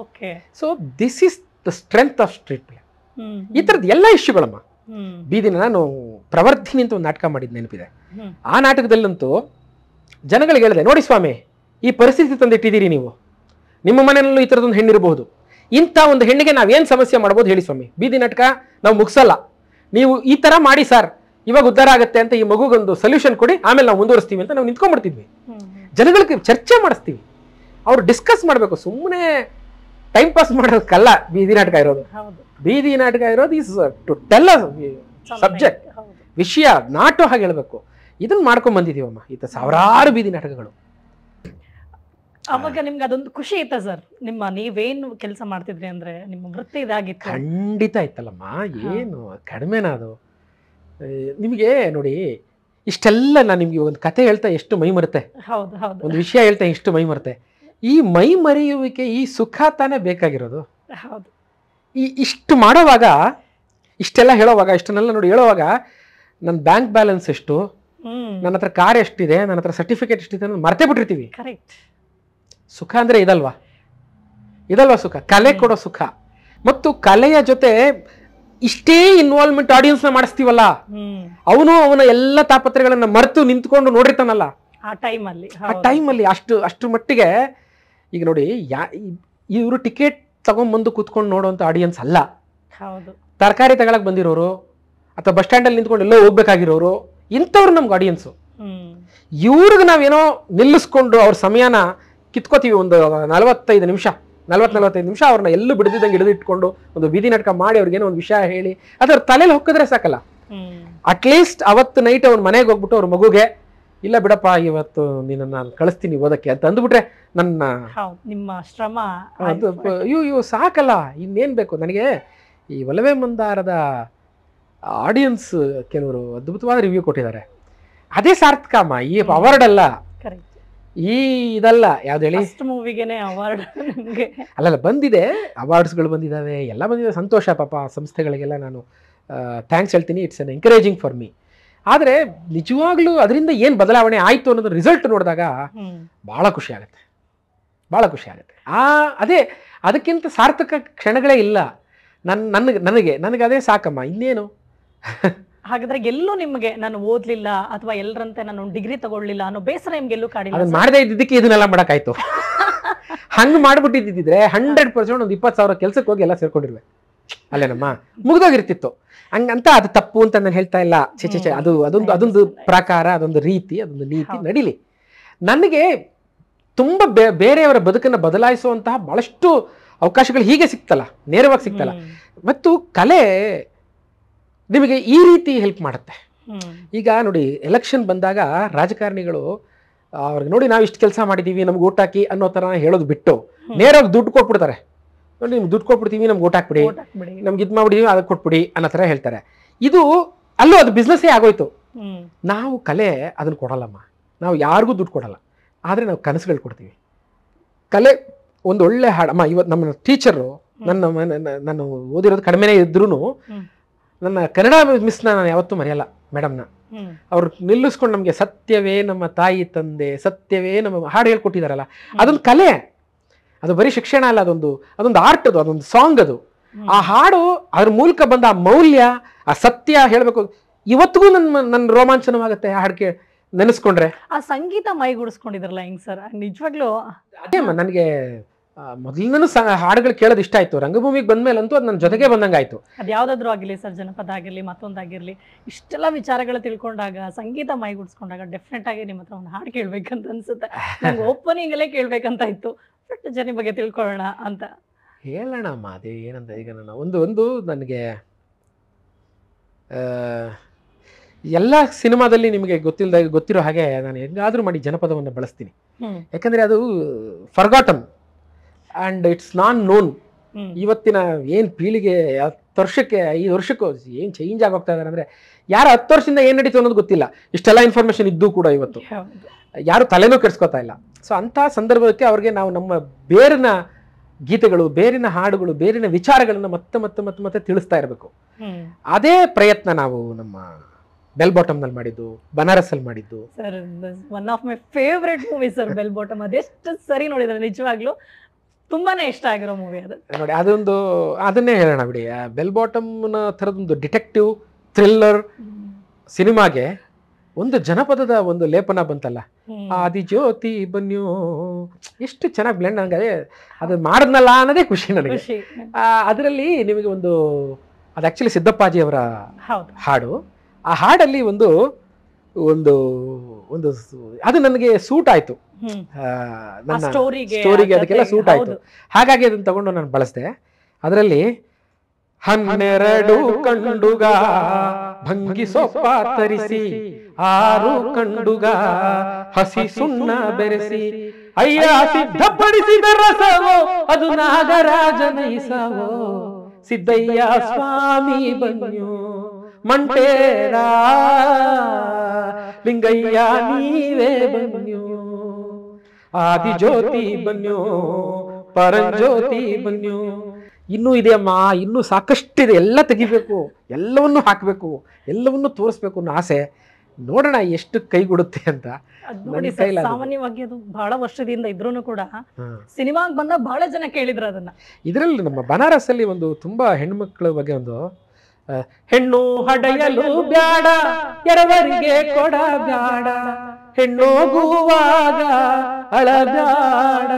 okay so this is the strength of street play ಈ ಥರದ್ದು ಎಲ್ಲ ಇಶ್ಯೂಗಳಮ್ಮ ಬೀದಿನ ನಾನು ಪ್ರವರ್ಧಿನಿ ಅಂತ ಒಂದು ನಾಟಕ ಮಾಡಿದ ನೆನಪಿದೆ ಆ ನಾಟಕದಲ್ಲಂತೂ ಜನಗಳಿಗೆ ಹೇಳಿದೆ ನೋಡಿ ಸ್ವಾಮಿ ಈ ಪರಿಸ್ಥಿತಿ ತಂದಿಟ್ಟಿದ್ದೀರಿ ನೀವು ನಿಮ್ಮ ಮನೆಯಲ್ಲೂ ಈ ಹೆಣ್ಣು ಹೆಣ್ಣಿರಬಹುದು ಇಂಥ ಒಂದು ಹೆಣ್ಣಿಗೆ ನಾವೇನು ಸಮಸ್ಯೆ ಮಾಡ್ಬೋದು ಹೇಳಿ ಸ್ವಾಮಿ ಬೀದಿ ನಾಟಕ ನಾವು ಮುಗಿಸಲ್ಲ ನೀವು ಈ ಥರ ಮಾಡಿ ಸರ್ ಇವಾಗ ಉದ್ಧಾರ ಆಗುತ್ತೆ ಅಂತ ಈ ಮಗುಗೊಂದು ಸೊಲ್ಯೂಷನ್ ಕೊಡಿ ಆಮೇಲೆ ನಾವು ಮುಂದುವರಿಸ್ತೀವಿ ಅಂತ ನಾವು ನಿಂತ್ಕೊಂಡ್ಬಿಡ್ತಿದ್ವಿ ಜನಗಳಿಗೆ ಚರ್ಚೆ ಮಾಡಿಸ್ತೀವಿ ಅವ್ರು ಡಿಸ್ಕಸ್ ಮಾಡಬೇಕು ಸುಮ್ಮನೆ ಟೈಮ್ ಪಾಸ್ ಮಾಡೋದಕ್ಕಲ್ಲ ಬೀದಿ ನಾಟಕ ಇರೋದು ಬೀದಿ ನಾಟಕ ಇರೋದು ಈಸ್ ಟು ಟೆಲ್ ಸಬ್ಜೆಕ್ಟ್ ವಿಷಯ ನಾಟು ಹಾಗೆ ಹೇಳಬೇಕು ಇದನ್ನ ಮಾಡ್ಕೊಂಡ್ ಬಂದಿದೀವಮ್ಮ ಈತ ಸಾವಿರಾರು ಬೀದಿ ನಾಟಕಗಳು ಅವಾಗ ನಿಮ್ಗೆ ಅದೊಂದು ಖುಷಿ ಇತ್ತ ಸರ್ ನಿಮ್ಮ ನೀವೇನು ಕೆಲಸ ಮಾಡ್ತಿದ್ರಿ ಅಂದ್ರೆ ನಿಮ್ಮ ವೃತ್ತಿ ಇದಾಗಿತ್ತು ಖಂಡಿತ ಇತ್ತಲ್ಲಮ್ಮ ಏನು ಕಡಿಮೆನಾ ಅದು ನಿಮಗೆ ನೋಡಿ ಇಷ್ಟೆಲ್ಲ ನಾನು ನಿಮಗೆ ಒಂದು ಕತೆ ಹೇಳ್ತಾ ಎಷ್ಟು ಮೈ ಮರುತ್ತೆ ಹೌದು ಹೌದು ಒಂದು ವಿಷಯ ಹೇಳ್ತಾ ಎಷ್ಟು ಮೈ ಮರುತ್ತೆ ಈ ಮೈ ಮರೆಯುವಿಕೆ ಈ ಸುಖ ತಾನೇ ಬೇಕಾಗಿರೋದು ಹೌದು ಈ ಇಷ್ಟು ಮಾಡೋವಾಗ ಇಷ್ಟೆಲ್ಲ ಹೇಳೋವಾಗ ಇಷ್ಟನ್ನೆಲ್ಲ ನೋಡಿ ಹೇಳೋವಾಗ ನನ್ನ ಬ್ಯಾಂಕ್ ಬ್ಯಾಲೆನ್ಸ್ ಎಷ್ಟು ನನ್ನ ಹತ್ರ ಕಾರ್ ಎಷ್ಟಿದೆ ನನ್ನ ಹತ್ರ ಸರ್ಟಿಫಿಕೇಟ್ ಎಷ್ಟಿದೆ ಮರ್ತೇ ಬಿಟ್ಟಿರ್ತೀವಿ ಕರೆಕ್ಟ್ ಸುಖ ಅಂದರೆ ಇದಲ್ವಾ ಇದಲ್ವಾ ಸುಖ ಕಲೆ ಕೊಡೋ ಸುಖ ಮತ್ತು ಕಲೆಯ ಜೊತೆ ಇಷ್ಟೇ ಇನ್ವಾಲ್ವ್ಮೆಂಟ್ ಆಡಿಯನ್ಸ್ನ ಮಾಡಿಸ್ತೀವಲ್ಲ ಅವನು ಅವನ ಎಲ್ಲ ತಾಪತ್ರೆಗಳನ್ನ ಮರೆತು ನಿಂತ್ಕೊಂಡು ನೋಡಿರ್ತಾನಲ್ಲ ಆ ಟೈಮಲ್ಲಿ ಆ ಟೈಮಲ್ಲಿ ಅಷ್ಟು ಅಷ್ಟು ಮಟ್ಟಿಗೆ ಈಗ ನೋಡಿ ಯಾ ಇವರು ಟಿಕೆಟ್ ತಗೊಂಡ್ಬಂದು ಕೂತ್ಕೊಂಡು ನೋಡುವಂಥ ಆಡಿಯನ್ಸ್ ಅಲ್ಲ ಹೌದು ತರಕಾರಿ ತಗೊಳಕ್ ಬಂದಿರೋರು ಅಥವಾ ಬಸ್ ಸ್ಟ್ಯಾಂಡಲ್ಲಿ ನಿಂತ್ಕೊಂಡು ಎಲ್ಲೋ ಹೋಗ್ಬೇಕಾಗಿರೋರು ಇಂಥವ್ರು ನಮ್ಗೆ ಆಡಿಯನ್ಸು ಇವ್ರಿಗೆ ನಾವೇನೋ ನಿಲ್ಲಿಸ್ಕೊಂಡು ಅವ್ರ ಸಮಯನ ಕಿತ್ಕೋತೀವಿ ಒಂದು ನಲವತ್ತೈದು ನಿಮಿಷ ನಲ್ವತ್ತು ನಲ್ವತ್ತೈದು ನಿಮಿಷ ಅವ್ರನ್ನ ಎಲ್ಲೂ ಬಿಡದಿದ್ದಂಗೆ ಹಿಡಿದಿಟ್ಕೊಂಡು ಒಂದು ಬೀದಿ ನಾಟಕ ಮಾಡಿ ಅವ್ರಿಗೇನೋ ಒಂದು ವಿಷಯ ಹೇಳಿ ಅದ್ರ ತಲೆಯಲ್ಲಿ ಹೊಕ್ಕಿದ್ರೆ ಸಾಕಲ್ಲ ಅಟ್ಲೀಸ್ಟ್ ಅವತ್ತು ನೈಟ್ ಅವ್ನ ಮನೆಗೆ ಹೋಗ್ಬಿಟ್ಟು ಅವ್ರ ಮಗುಗೆ ಇಲ್ಲ ಬಿಡಪ್ಪ ಇವತ್ತು ನೀನು ನಾನು ಕಳಿಸ್ತೀನಿ ಓದಕ್ಕೆ ಅಂತ ಅಂದ್ಬಿಟ್ರೆ ನನ್ನ ನಿಮ್ಮ ಶ್ರಮ ಅಯ್ಯೋ ಇವು ಸಾಕಲ್ಲ ಇನ್ನೇನು ಬೇಕು ನನಗೆ ಈ ಒಲವೆ ಮಂದಾರದ ಆಡಿಯನ್ಸ್ ಕೆಲವರು ಅದ್ಭುತವಾದ ರಿವ್ಯೂ ಕೊಟ್ಟಿದ್ದಾರೆ ಅದೇ ಸಾರ್ಥಕ ಈ ಅವಾರ್ಡ್ ಅಲ್ಲ ಈ ಇದಲ್ಲ ಯಾವ್ದು ಹೇಳಿ ಮೂವಿಗೆನೆ ಅವಾರ್ಡ್ ಅಲ್ಲಲ್ಲ ಬಂದಿದೆ ಅವಾರ್ಡ್ಸ್ಗಳು ಬಂದಿದ್ದಾವೆ ಎಲ್ಲ ಬಂದಿದೆ ಸಂತೋಷ ಪಾಪ ಸಂಸ್ಥೆಗಳಿಗೆಲ್ಲ ನಾನು ಥ್ಯಾಂಕ್ಸ್ ಹೇಳ್ತೀನಿ it's an encouraging for me ಆದರೆ ನಿಜವಾಗ್ಲೂ ಅದರಿಂದ ಏನು ಬದಲಾವಣೆ ಆಯಿತು ಅನ್ನೋದು ರಿಸಲ್ಟ್ ನೋಡಿದಾಗ ಭಾಳ ಖುಷಿ ಆಗುತ್ತೆ ಭಾಳ ಖುಷಿ ಆಗುತ್ತೆ ಆ ಅದೇ ಅದಕ್ಕಿಂತ ಸಾರ್ಥಕ ಕ್ಷಣಗಳೇ ಇಲ್ಲ ನನ್ನ ನನಗೆ ನನಗೆ ನನಗೆ ಅದೇ ಸಾಕಮ್ಮ ಇನ್ನೇನು ಹಾಗಾದ್ರೆ ಎಲ್ಲೂ ನಿಮ್ಗೆ ನಾನು ಓದ್ಲಿಲ್ಲ ಅಥವಾ ಎಲ್ಲರಂತೆ ನಾನು ಡಿಗ್ರಿ ತಗೊಳ್ಲಿಲ್ಲ ಅನ್ನೋ ಬೇಸರ ನಿಮ್ಗೆ ಎಲ್ಲೂ ಕಾಡಿಲ್ಲ ಮಾಡದೇ ಇದ್ದಿದ್ದಕ್ಕೆ ಇದನ್ನೆಲ್ಲ ಮಾಡಕ್ಕಾಯ್ತು ಹಂಗ್ ಮಾಡ್ಬಿಟ್ಟಿದ್ದಿದ್ರೆ ಹಂಡ್ರೆಡ್ ಪರ್ಸೆಂಟ್ ಒಂದು ಇಪ್ಪತ್ತು ಸಾವಿರ ಕೆಲ್ಸಕ್ಕೆ ಹೋಗಿ ಎಲ್ಲ ಸೇರ್ಕೊಂಡಿರ್ಬೇಕು ಅಲ್ಲೇನಮ್ಮ ಮುಗ್ದೋಗಿರ್ತಿತ್ತು ಹಂಗಂತ ಅದು ತಪ್ಪು ಅಂತ ನಾನು ಹೇಳ್ತಾ ಇಲ್ಲ ಚೇ ಚೆ ಅದು ಅದೊಂದು ಅದೊಂದು ಪ್ರಕಾರ ಅದೊಂದು ರೀತಿ ಅದೊಂದು ನೀತಿ ನಡೀಲಿ ನನಗೆ ತುಂಬ ಬೇರೆಯವರ ಬದುಕನ್ನು ಬದಲಾಯಿಸುವಂತಹ ಬಹಳಷ್ಟು ಅವಕಾಶಗಳು ಹೀಗೆ ಸಿಕ್ತಲ್ಲ ನೇರವಾಗಿ ಸಿಕ್ತಲ್ಲ ಮತ್ತು ಕಲೆ ನಿಮಗೆ ಈ ರೀತಿ ಹೆಲ್ಪ್ ಮಾಡುತ್ತೆ ಈಗ ನೋಡಿ ಎಲೆಕ್ಷನ್ ಬಂದಾಗ ರಾಜಕಾರಣಿಗಳು ಅವ್ರಿಗೆ ನೋಡಿ ನಾವು ಇಷ್ಟು ಕೆಲಸ ಮಾಡಿದ್ದೀವಿ ನಮ್ಗೆ ಊಟ ಹಾಕಿ ಅನ್ನೋ ಥರ ಹೇಳೋದು ಬಿಟ್ಟು ನೇರವಾಗಿ ದುಡ್ಡು ಕೊಟ್ಬಿಡ್ತಾರೆ ನೋಡಿ ನಿಮ್ಗೆ ದುಡ್ಡು ಕೊಟ್ಬಿಡ್ತೀವಿ ನಮ್ಗೆ ಊಟ ಹಾಕ್ಬಿಡಿ ನಮ್ಗೆ ಇದು ಮಾಡ್ಬಿಡಿ ಅದಕ್ಕೆ ಕೊಟ್ಬಿಡಿ ಅನ್ನೋ ಥರ ಹೇಳ್ತಾರೆ ಇದು ಅಲ್ಲೂ ಅದು ಬಿಸ್ನೆಸ್ಸೇ ಆಗೋಯ್ತು ನಾವು ಕಲೆ ಅದನ್ನು ಕೊಡಲ್ಲಮ್ಮ ನಾವು ಯಾರಿಗೂ ದುಡ್ಡು ಕೊಡಲ್ಲ ಆದರೆ ನಾವು ಕನಸುಗಳು ಕೊಡ್ತೀವಿ ಕಲೆ ಒಂದು ಒಳ್ಳೆ ಹಾಡಮ್ಮ ಇವತ್ತು ನಮ್ಮ ಟೀಚರು ನನ್ನ ನಾನು ಓದಿರೋದು ಕಡಿಮೆನೇ ಇದ್ರೂ ನನ್ನ ಕನ್ನಡ ಮಿಸ್ನ ನಾನು ಯಾವತ್ತೂ ಮರೆಯಲ್ಲ ಮೇಡಮ್ನ ಅವ್ರು ನಿಲ್ಲಿಸ್ಕೊಂಡು ನಮಗೆ ಸತ್ಯವೇ ನಮ್ಮ ತಾಯಿ ತಂದೆ ಸತ್ಯವೇ ನಮ್ಮ ಹಾಡು ಹೇಳ್ಕೊಟ್ಟಿದಾರಲ್ಲ ಅದೊಂದು ಕಲೆ ಅದು ಬರೀ ಶಿಕ್ಷಣ ಅಲ್ಲ ಅದೊಂದು ಅದೊಂದು ಆರ್ಟ್ ಅದು ಅದೊಂದು ಸಾಂಗ್ ಅದು ಆ ಹಾಡು ಅದ್ರ ಮೂಲಕ ಬಂದ ಆ ಮೌಲ್ಯ ಆ ಸತ್ಯ ಹೇಳಬೇಕು ಇವತ್ತಿಗೂ ನನ್ನ ನನ್ನ ರೋಮಾಂಚನವಾಗುತ್ತೆ ಆ ಹಾಡಿಗೆ ನೆನೆಸ್ಕೊಂಡ್ರೆ ಆ ಸಂಗೀತ ಮೈಗೂಡಿಸ್ಕೊಂಡಿದ್ರಲ್ಲ ಹೆಂಗ್ ಸರ್ ನಿಜವಾಗ್ಲೂ ಅದೇ ನನಗೆ ಮೊದಲಿನೂ ಹಾಡುಗಳು ಕೇಳೋದು ಇಷ್ಟ ಆಯಿತು ರಂಗಭೂಮಿಗೆ ಬಂದ್ಮೇಲಂತೂ ಅದು ನನ್ನ ಜೊತೆಗೆ ಬಂದಂಗೆ ಆಯಿತು ಅದು ಯಾವುದಾದ್ರೂ ಆಗಿರಲಿ ಸರ್ ಜನಪದ ಆಗಿರಲಿ ಮತ್ತೊಂದಾಗಿರಲಿ ಇಷ್ಟೆಲ್ಲ ವಿಚಾರಗಳು ತಿಳ್ಕೊಂಡಾಗ ಸಂಗೀತ ಮೈಗೂಡಿಸ್ಕೊಂಡಾಗ ಡೆಫಿನೆಟ್ ಆಗಿ ನಿಮ್ಮ ಹತ್ರ ಒಂದು ಹಾಡು ಕೇಳಬೇಕಂತ ಅನ್ಸುತ್ತೆ ನಂಗೆ ಓಪನಿಂಗಲ್ಲೇ ಕೇಳಬೇಕಂತ ಇತ್ತು ಬಟ್ ಜನ ಬಗ್ಗೆ ತಿಳ್ಕೊಳ್ಳೋಣ ಅಂತ ಹೇಳೋಣಮ್ಮ ಅದೇ ಏನಂತ ಈಗ ನಾನು ಒಂದು ಒಂದು ನನಗೆ ಎಲ್ಲ ಸಿನಿಮಾದಲ್ಲಿ ನಿಮಗೆ ಗೊತ್ತಿಲ್ಲದ ಗೊತ್ತಿರೋ ಹಾಗೆ ನಾನು ಹೆಂಗಾದರೂ ಮಾಡಿ ಜನಪದವನ್ನು ಬಳಸ್ತೀನಿ ಯಾಕಂದರೆ ಅದು forgotten and it's non known ಇವತ್ತಿನ ಏನು ಪೀಳಿಗೆ ಹತ್ತು ವರ್ಷಕ್ಕೆ ಐದು ವರ್ಷಕ್ಕೂ ಏನು ಚೇಂಜ್ ಆಗೋಗ್ತಾ ಇದಾರೆ ಅಂದ್ರೆ ಯಾರು ಹತ್ತು ವರ್ಷದಿಂದ ಏನು ನಡೀತು ಅನ್ನೋದು ಗೊತ್ತಿಲ್ಲ ಇಷ್ಟೆಲ್ಲ ಇನ್ಫಾರ್ಮೇಷನ್ ಇದ್ದು ಕೂಡ ಇವತ್ತು ಯಾರು ತಲೆನೂ ಕೆಡಿಸ್ಕೊತಾ ಇಲ್ಲ ಸೊ ಅಂತ ಸಂದರ್ಭಕ್ಕೆ ಅವ್ರಿಗೆ ನಾವು ನಮ್ಮ ಬೇರಿನ ಗೀತೆಗಳು ಬೇರಿನ ಹಾಡುಗಳು ಬೇರಿನ ವಿಚಾರಗಳನ್ನು ಮತ್ತೆ ಮತ್ತೆ ಮತ್ತೆ ಮತ್ತೆ ತಿಳಿಸ್ತಾ ಇರಬೇಕು ಅದೇ ಪ್ರಯತ್ನ ನಾವು ನಮ್ಮ ಬೆಲ್ ಬಾಟಮ್ ನಲ್ಲಿ ಮಾಡಿದ್ದು ಬನಾರಸ್ ಅಲ್ಲಿ ಮಾಡಿದ್ದು sir one of my favourite movie sir Bell Bottom ಅದೆಷ್ಟು ಸರಿ ನೋಡಿದ್ರೆ ನಿಜವಾಗ್ಲೂ ತುಂಬಾನೇ ಇಷ್ಟ ಆಗಿರೋ ಮೂವಿ ಅದು ನೋಡಿ ಅದೊಂದು ಅದನ್ನೇ ಹೇಳೋಣ ಬಿಡಿ ಬೆಲ್ ಬಾಟಮ್ನ ಥರದೊಂದು ಡಿಟೆಕ್ಟಿವ್ ಥ್ರಿಲ್ಲರ್ ಸಿನಿಮಾಗೆ ಒಂದು ಜನಪದದ ಒಂದು ಲೇಪನ ಬಂತಲ್ಲ ಆದಿ ಜ್ಯೋತಿ ಬನ್ಯೋ ಎಷ್ಟು ಚೆನ್ನಾಗಿ ಬ್ಲೆಂಡ್ ನನಗೆ ಅದು ಮಾಡಿದ್ನಲ್ಲ ಅನ್ನೋದೇ ಖುಷಿ ನನಗೆ ಅದರಲ್ಲಿ ನಿಮಗೆ ಒಂದು ಅದು ಆ್ಯಕ್ಚುಲಿ ಸಿದ್ದಪ್ಪಾಜಿ ಅವರ ಹಾಡು ಆ ಹಾಡಲ್ಲಿ ಒಂದು ಒಂದು ಒಂದು ಅದು ನನಗೆ ಸೂಟ್ ಆಯ್ತು ನನ್ನ ಸ್ಟೋರಿಗೆ ಅದಕ್ಕೆಲ್ಲ ಸೂಟ್ ಆಯ್ತು ಹಾಗಾಗಿ ಅದನ್ನ ತಗೊಂಡು ನಾನು ಬಳಸ್ದೆ ಅದರಲ್ಲಿ ಹನ್ನೆರಡು ಕಂಡುಗ ಸೊಪ್ಪ ತರಿಸಿ ಆರು ಕಂಡುಗ ಹಸಿ ಸುಣ್ಣ ಬೆರೆಸಿ ಅಯ್ಯ ಸಿದ್ಧಪಡಿಸಿದ ರಸವೋ ಅದು ನಾಗರಾಜನೈಸವೋ ಸಿದ್ದಯ್ಯ ಸ್ವಾಮಿ ಬನ್ಯೋ ಮಂಟೇರ ಲಿಂಗಯ್ಯ ನೀವೇ ಬನ್ಯೋ ಆದಿ ಜ್ಯೋತಿ ಬನ್ಯೋ ಪರಂಜ್ಯೋತಿ ಬನ್ಯೋ ಇನ್ನೂ ಅಮ್ಮ ಇನ್ನೂ ಇದೆ ಎಲ್ಲ ತೆಗಿಬೇಕು ಎಲ್ಲವನ್ನೂ ಹಾಕಬೇಕು ಎಲ್ಲವನ್ನೂ ತೋರಿಸ್ಬೇಕು ಅನ್ನೋ ಆಸೆ ನೋಡೋಣ ಎಷ್ಟು ಕೈಗೊಡುತ್ತೆ ಅಂತ ಸಾಮಾನ್ಯವಾಗಿ ಅದು ಬಹಳ ವರ್ಷದಿಂದ ಇದ್ರೂ ಕೂಡ ಸಿನಿಮಾಗ್ ಬಂದ ಬಹಳ ಜನ ಕೇಳಿದ್ರು ಅದನ್ನ ಇದರಲ್ಲಿ ನಮ್ಮ ಬನಾರಸ್ ಅಲ್ಲಿ ಒಂದು ತುಂಬಾ ಹೆಣ್ಮಕ್ಳ ಬಗ್ಗೆ ಒಂದು ಹೆಣ್ಣು ಹಡೆಯಲು ಬ್ಯಾಡ ಎರವರಿಗೆ ಕೊಡ ಬ್ಯಾಡ ಹೆಣ್ಣೋಗುವಾಗ ಅಳಬ್ಯಾಡ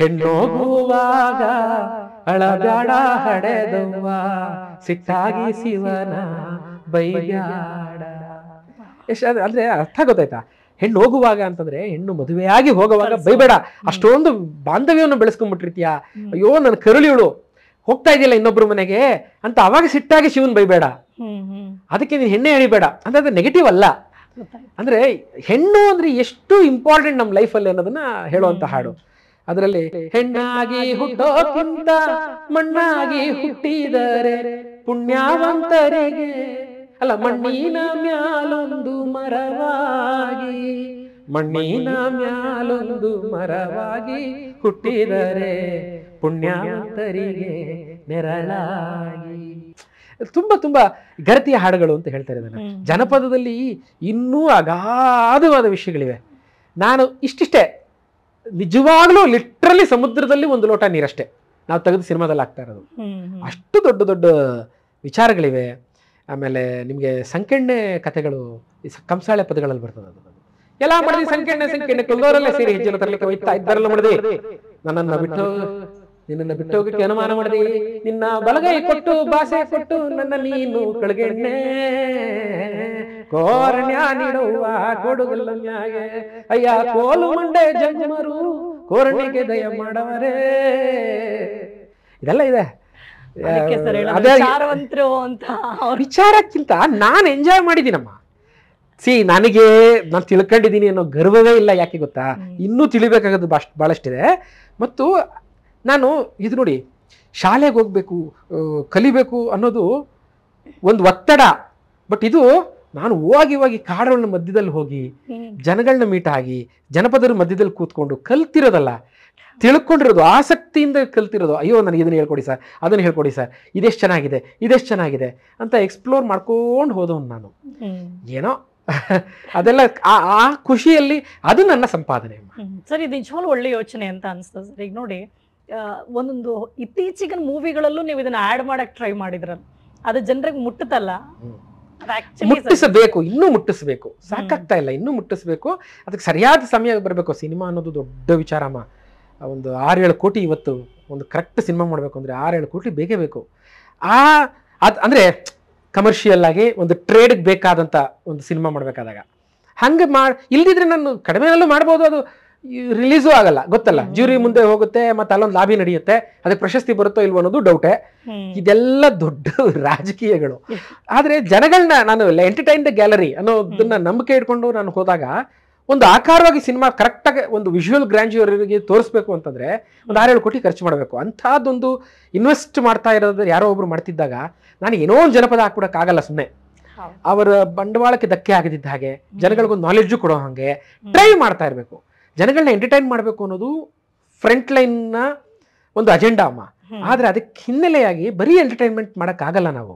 ಹೆಣ್ಣೋಗುವಾಗ ಅಳಬ್ಯಾಡ ಹಡೆದವ್ವ ಸಿಟ್ಟಾಗಿ ಶಿವನ ಬೈಯಾಡ ಎಷ್ಟು ಅಂದ್ರೆ ಅರ್ಥ ಗೊತ್ತಾಯ್ತಾ ಹೆಣ್ಣು ಹೋಗುವಾಗ ಅಂತಂದ್ರೆ ಹೆಣ್ಣು ಮದುವೆಯಾಗಿ ಹೋಗುವಾಗ ಬೈಬೇಡ ಅಷ್ಟೊಂದು ಬಾಂಧವ್ಯವನ್ನು ಬೆಳೆಸ್ಕೊಂಡ್ಬಿಟ್ಟಿರ್ತೀಯ ಅಯ್ಯೋ ನನ್ನ ಕರುಳಿಯಳು ಹೋಗ್ತಾ ಇದೆಯಲ್ಲ ಇನ್ನೊಬ್ರ ಮನೆಗೆ ಅಂತ ಅವಾಗ ಸಿಟ್ಟಾಗಿ ಶಿವನ್ ಬೈಬೇಡ ಅದಕ್ಕೆ ನೀನು ಹೆಣ್ಣೆ ಎಳಿಬೇಡ ಅಂದ್ರೆ ಅದು ನೆಗೆಟಿವ್ ಅಲ್ಲ ಅಂದ್ರೆ ಹೆಣ್ಣು ಅಂದ್ರೆ ಎಷ್ಟು ಇಂಪಾರ್ಟೆಂಟ್ ನಮ್ಮ ಲೈಫಲ್ಲಿ ಅನ್ನೋದನ್ನ ಹೇಳುವಂತ ಹಾಡು ಅದರಲ್ಲಿ ಹೆಣ್ಣಾಗಿ ಹುಟ್ಟೋಕ್ಕಿಂತ ಮಣ್ಣಾಗಿ ಹುಟ್ಟಿದರೆ ಪುಣ್ಯವಂತರಿಗೆ ಅಲ್ಲ ಮಣ್ಣಿನ ಮ್ಯಾಲೊಂದು ಮರವಾಗಿ ಮಣ್ಣಿನ ಮ್ಯಾಲೊಂದು ಮರವಾಗಿ ಹುಟ್ಟಿದರೆ ಪುಣ್ಯಾಂತರಿಗೆ ನೆರಳಾಗಿ ತುಂಬಾ ತುಂಬಾ ಗರತಿಯ ಹಾಡುಗಳು ಅಂತ ಹೇಳ್ತಾರೆ ಇದನ್ನು ಜನಪದದಲ್ಲಿ ಇನ್ನೂ ಅಗಾಧವಾದ ವಿಷಯಗಳಿವೆ ನಾನು ಇಷ್ಟಿಷ್ಟೇ ನಿಜವಾಗ್ಲೂ ಲಿಟ್ರಲಿ ಸಮುದ್ರದಲ್ಲಿ ಒಂದು ಲೋಟ ನೀರಷ್ಟೇ ನಾವು ತೆಗೆದು ಸಿನಿಮಾದಲ್ಲಿ ಆಗ್ತಾ ಇರೋದು ಅಷ್ಟು ದೊಡ್ಡ ದೊಡ್ಡ ವಿಚಾರಗಳಿವೆ ಆಮೇಲೆ ನಿಮಗೆ ಸಂಕೆಣ್ಣೆ ಕಥೆಗಳು ಕಂಸಾಳೆ ಪದಗಳಲ್ಲಿ ಬರ್ತದೆ ಅದು ಎಲ್ಲ ಮಾಡಿದ್ರೆ ಸಂಕೆಣ್ಣೆ ಸಂಕೆಣ್ಣೆ ಕೊಲ್ಲೋರೆಲ್ಲ ಸೇರಿ ಹೆಚ್ಚಿನ ತರಲಿಕ್ಕೆ ಇದ್ದಾರಲ್ಲ ನನ್ನನ್ನು ಬಿಟ್ಟು ನಿನ್ನನ್ನು ಬಿಟ್ಟು ಹೋಗಕ್ಕೆ ಅನುಮಾನ ಮಾಡಿದೆ ನಿನ್ನ ಬಲಗೈ ಕೊಟ್ಟು ಭಾಷೆ ಕೊಟ್ಟು ನನ್ನ ನೀನು ಕಳಗೆಣ್ಣೆ ಕೋರಣ್ಯ ನೀಡುವ ಕೊಡುಗಲ್ಲನ್ಯಾಗೆ ಅಯ್ಯ ಕೋಲು ಮಂಡೆ ಜಂಜಮರು ಕೋರಣಿಗೆ ದಯ ಮಾಡವರೇ ಇದೆಲ್ಲ ಇದೆ ವಿಚಾರಕ್ಕಿಂತ ನಾನು ಎಂಜಾಯ್ ಮಾಡಿದ್ದೀನಮ್ಮ ಸಿ ನನಗೆ ನಾನು ತಿಳ್ಕೊಂಡಿದ್ದೀನಿ ಅನ್ನೋ ಗರ್ವವೇ ಇಲ್ಲ ಯಾಕೆ ಗೊತ್ತಾ ಇನ್ನೂ ತಿಳಿಬೇಕಾಗದು ಬಹಳಷ್ಟಿದೆ ಮತ್ತು ನಾನು ಇದು ನೋಡಿ ಶಾಲೆಗೆ ಹೋಗಬೇಕು ಕಲಿಬೇಕು ಅನ್ನೋದು ಒಂದು ಒತ್ತಡ ಬಟ್ ಇದು ನಾನು ಹೋಗಿ ಹೋಗಿ ಕಾಡುಗಳನ್ನ ಮಧ್ಯದಲ್ಲಿ ಹೋಗಿ ಜನಗಳನ್ನ ಮೀಟ್ ಆಗಿ ಜನಪದರ ಮಧ್ಯದಲ್ಲಿ ಕೂತ್ಕೊಂಡು ಕಲ್ತಿರೋದಲ್ಲ ತಿಳ್ಕೊಂಡಿರೋದು ಆಸಕ್ತಿಯಿಂದ ಕಲ್ತಿರೋದು ಅಯ್ಯೋ ನನಗೆ ಇದನ್ನು ಹೇಳ್ಕೊಡಿ ಸರ್ ಅದನ್ನು ಹೇಳ್ಕೊಡಿ ಸರ್ ಇದೆಷ್ಟು ಚೆನ್ನಾಗಿದೆ ಇದೆಷ್ಟು ಚೆನ್ನಾಗಿದೆ ಅಂತ ಎಕ್ಸ್ಪ್ಲೋರ್ ಮಾಡ್ಕೊಂಡು ಹೋದವನು ನಾನು ಏನೋ ಅದೆಲ್ಲ ಆ ಖುಷಿಯಲ್ಲಿ ಅದು ನನ್ನ ಸಂಪಾದನೆ ಸರ್ ಇದು ನಿಜವಾಗ್ಲೂ ಒಳ್ಳೆ ಯೋಚನೆ ಅಂತ ಅನಿಸ್ತದೆ ಸರ್ ಈಗ ನೋಡಿ ಒಂದೊಂದು ಇತ್ತೀಚಿಗಿನ ಮೂವಿಗಳಲ್ಲೂ ನೀವು ಇದನ್ನ ಆಡ್ ಮಾಡಕ್ ಟ್ರೈ ಮಾಡಿದ್ರಲ್ಲ ಅದು ಜನರಿಗೆ ಮುಟ್ಟುತ್ತಲ್ಲ ಮುಟ್ಟಿಸಬೇಕು ಇನ್ನೂ ಮುಟ್ಟಿಸಬೇಕು ಸಾಕಾಗ್ತಾ ಇಲ್ಲ ಇನ್ನೂ ಮುಟ್ಟಿಸಬೇಕು ಅದಕ್ಕೆ ಸರಿಯಾದ ಸಮಯ ಬರಬೇಕು ಸಿನಿಮಾ ಅನ್ನೋದು ದೊಡ್ಡ ವಿಚಾರಮ್ಮ ಒಂದು ಆರೇಳು ಕೋಟಿ ಇವತ್ತು ಒಂದು ಕರೆಕ್ಟ್ ಸಿನಿಮಾ ಮಾಡಬೇಕು ಅಂದರೆ ಆರೇಳು ಕೋಟಿ ಬೇಕೇ ಬೇಕು ಆ ಅದು ಅಂದರೆ ಕಮರ್ಷಿಯಲ್ ಆಗಿ ಒಂದು ಟ್ರೇಡ್ಗೆ ಬೇಕಾದಂಥ ಒಂದು ಸಿನಿಮಾ ಮಾಡಬೇಕಾದಾಗ ಹಂಗೆ ಮಾಡಿ ಇಲ್ಲದಿದ್ರೆ ನಾನು ಕಡಿಮೆನಲ್ಲೂ ಮಾಡ್ಬೋದು ಅದು ರಿಲೀಸು ಆಗಲ್ಲ ಗೊತ್ತಲ್ಲ ಜ್ಯೂರಿ ಮುಂದೆ ಹೋಗುತ್ತೆ ಮತ್ತೆ ಅಲ್ಲೊಂದು ಲಾಬಿ ನಡೆಯುತ್ತೆ ಅದಕ್ಕೆ ಪ್ರಶಸ್ತಿ ಬರುತ್ತೋ ಇಲ್ವೋ ಅನ್ನೋದು ಡೌಟೆ ಇದೆಲ್ಲ ದೊಡ್ಡ ರಾಜಕೀಯಗಳು ಆದ್ರೆ ಜನಗಳನ್ನ ನಾನು ಎಂಟರ್ಟೈನ್ ದ ಗ್ಯಾಲರಿ ಅನ್ನೋದನ್ನ ನಂಬಿಕೆ ಇಟ್ಕೊಂಡು ನಾನು ಹೋದಾಗ ಒಂದು ಆಕಾರವಾಗಿ ಸಿನಿಮಾ ಕರೆಕ್ಟಾಗಿ ಒಂದು ವಿಜುವಲ್ ಗ್ರ್ಯಾಂಜುವರಿಗೆ ತೋರಿಸ್ಬೇಕು ಅಂತಂದ್ರೆ ಒಂದು ಆರೇಳು ಕೋಟಿ ಖರ್ಚು ಮಾಡಬೇಕು ಅಂತಹದ್ದೊಂದು ಇನ್ವೆಸ್ಟ್ ಮಾಡ್ತಾ ಇರೋದ್ರ ಯಾರೋ ಒಬ್ರು ಮಾಡ್ತಿದ್ದಾಗ ನಾನು ಏನೋ ಒಂದು ಜನಪದ ಆಗಲ್ಲ ಸುಮ್ಮನೆ ಅವರ ಬಂಡವಾಳಕ್ಕೆ ಧಕ್ಕೆ ಆಗದಿದ್ದ ಹಾಗೆ ಜನಗಳಿಗೊಂದು ನಾಲೆಡ್ಜು ಕೊಡೋ ಹಾಗೆ ಟ್ರೈ ಮಾಡ್ತಾ ಇರಬೇಕು ಜನಗಳನ್ನ ಎಂಟರ್ಟೈನ್ ಮಾಡಬೇಕು ಅನ್ನೋದು ಫ್ರಂಟ್ ಲೈನ್ನ ಒಂದು ಅಜೆಂಡಾ ಅಮ್ಮ ಆದರೆ ಅದಕ್ಕೆ ಹಿನ್ನೆಲೆಯಾಗಿ ಬರೀ ಎಂಟರ್ಟೈನ್ಮೆಂಟ್ ಮಾಡೋಕ್ಕಾಗಲ್ಲ ನಾವು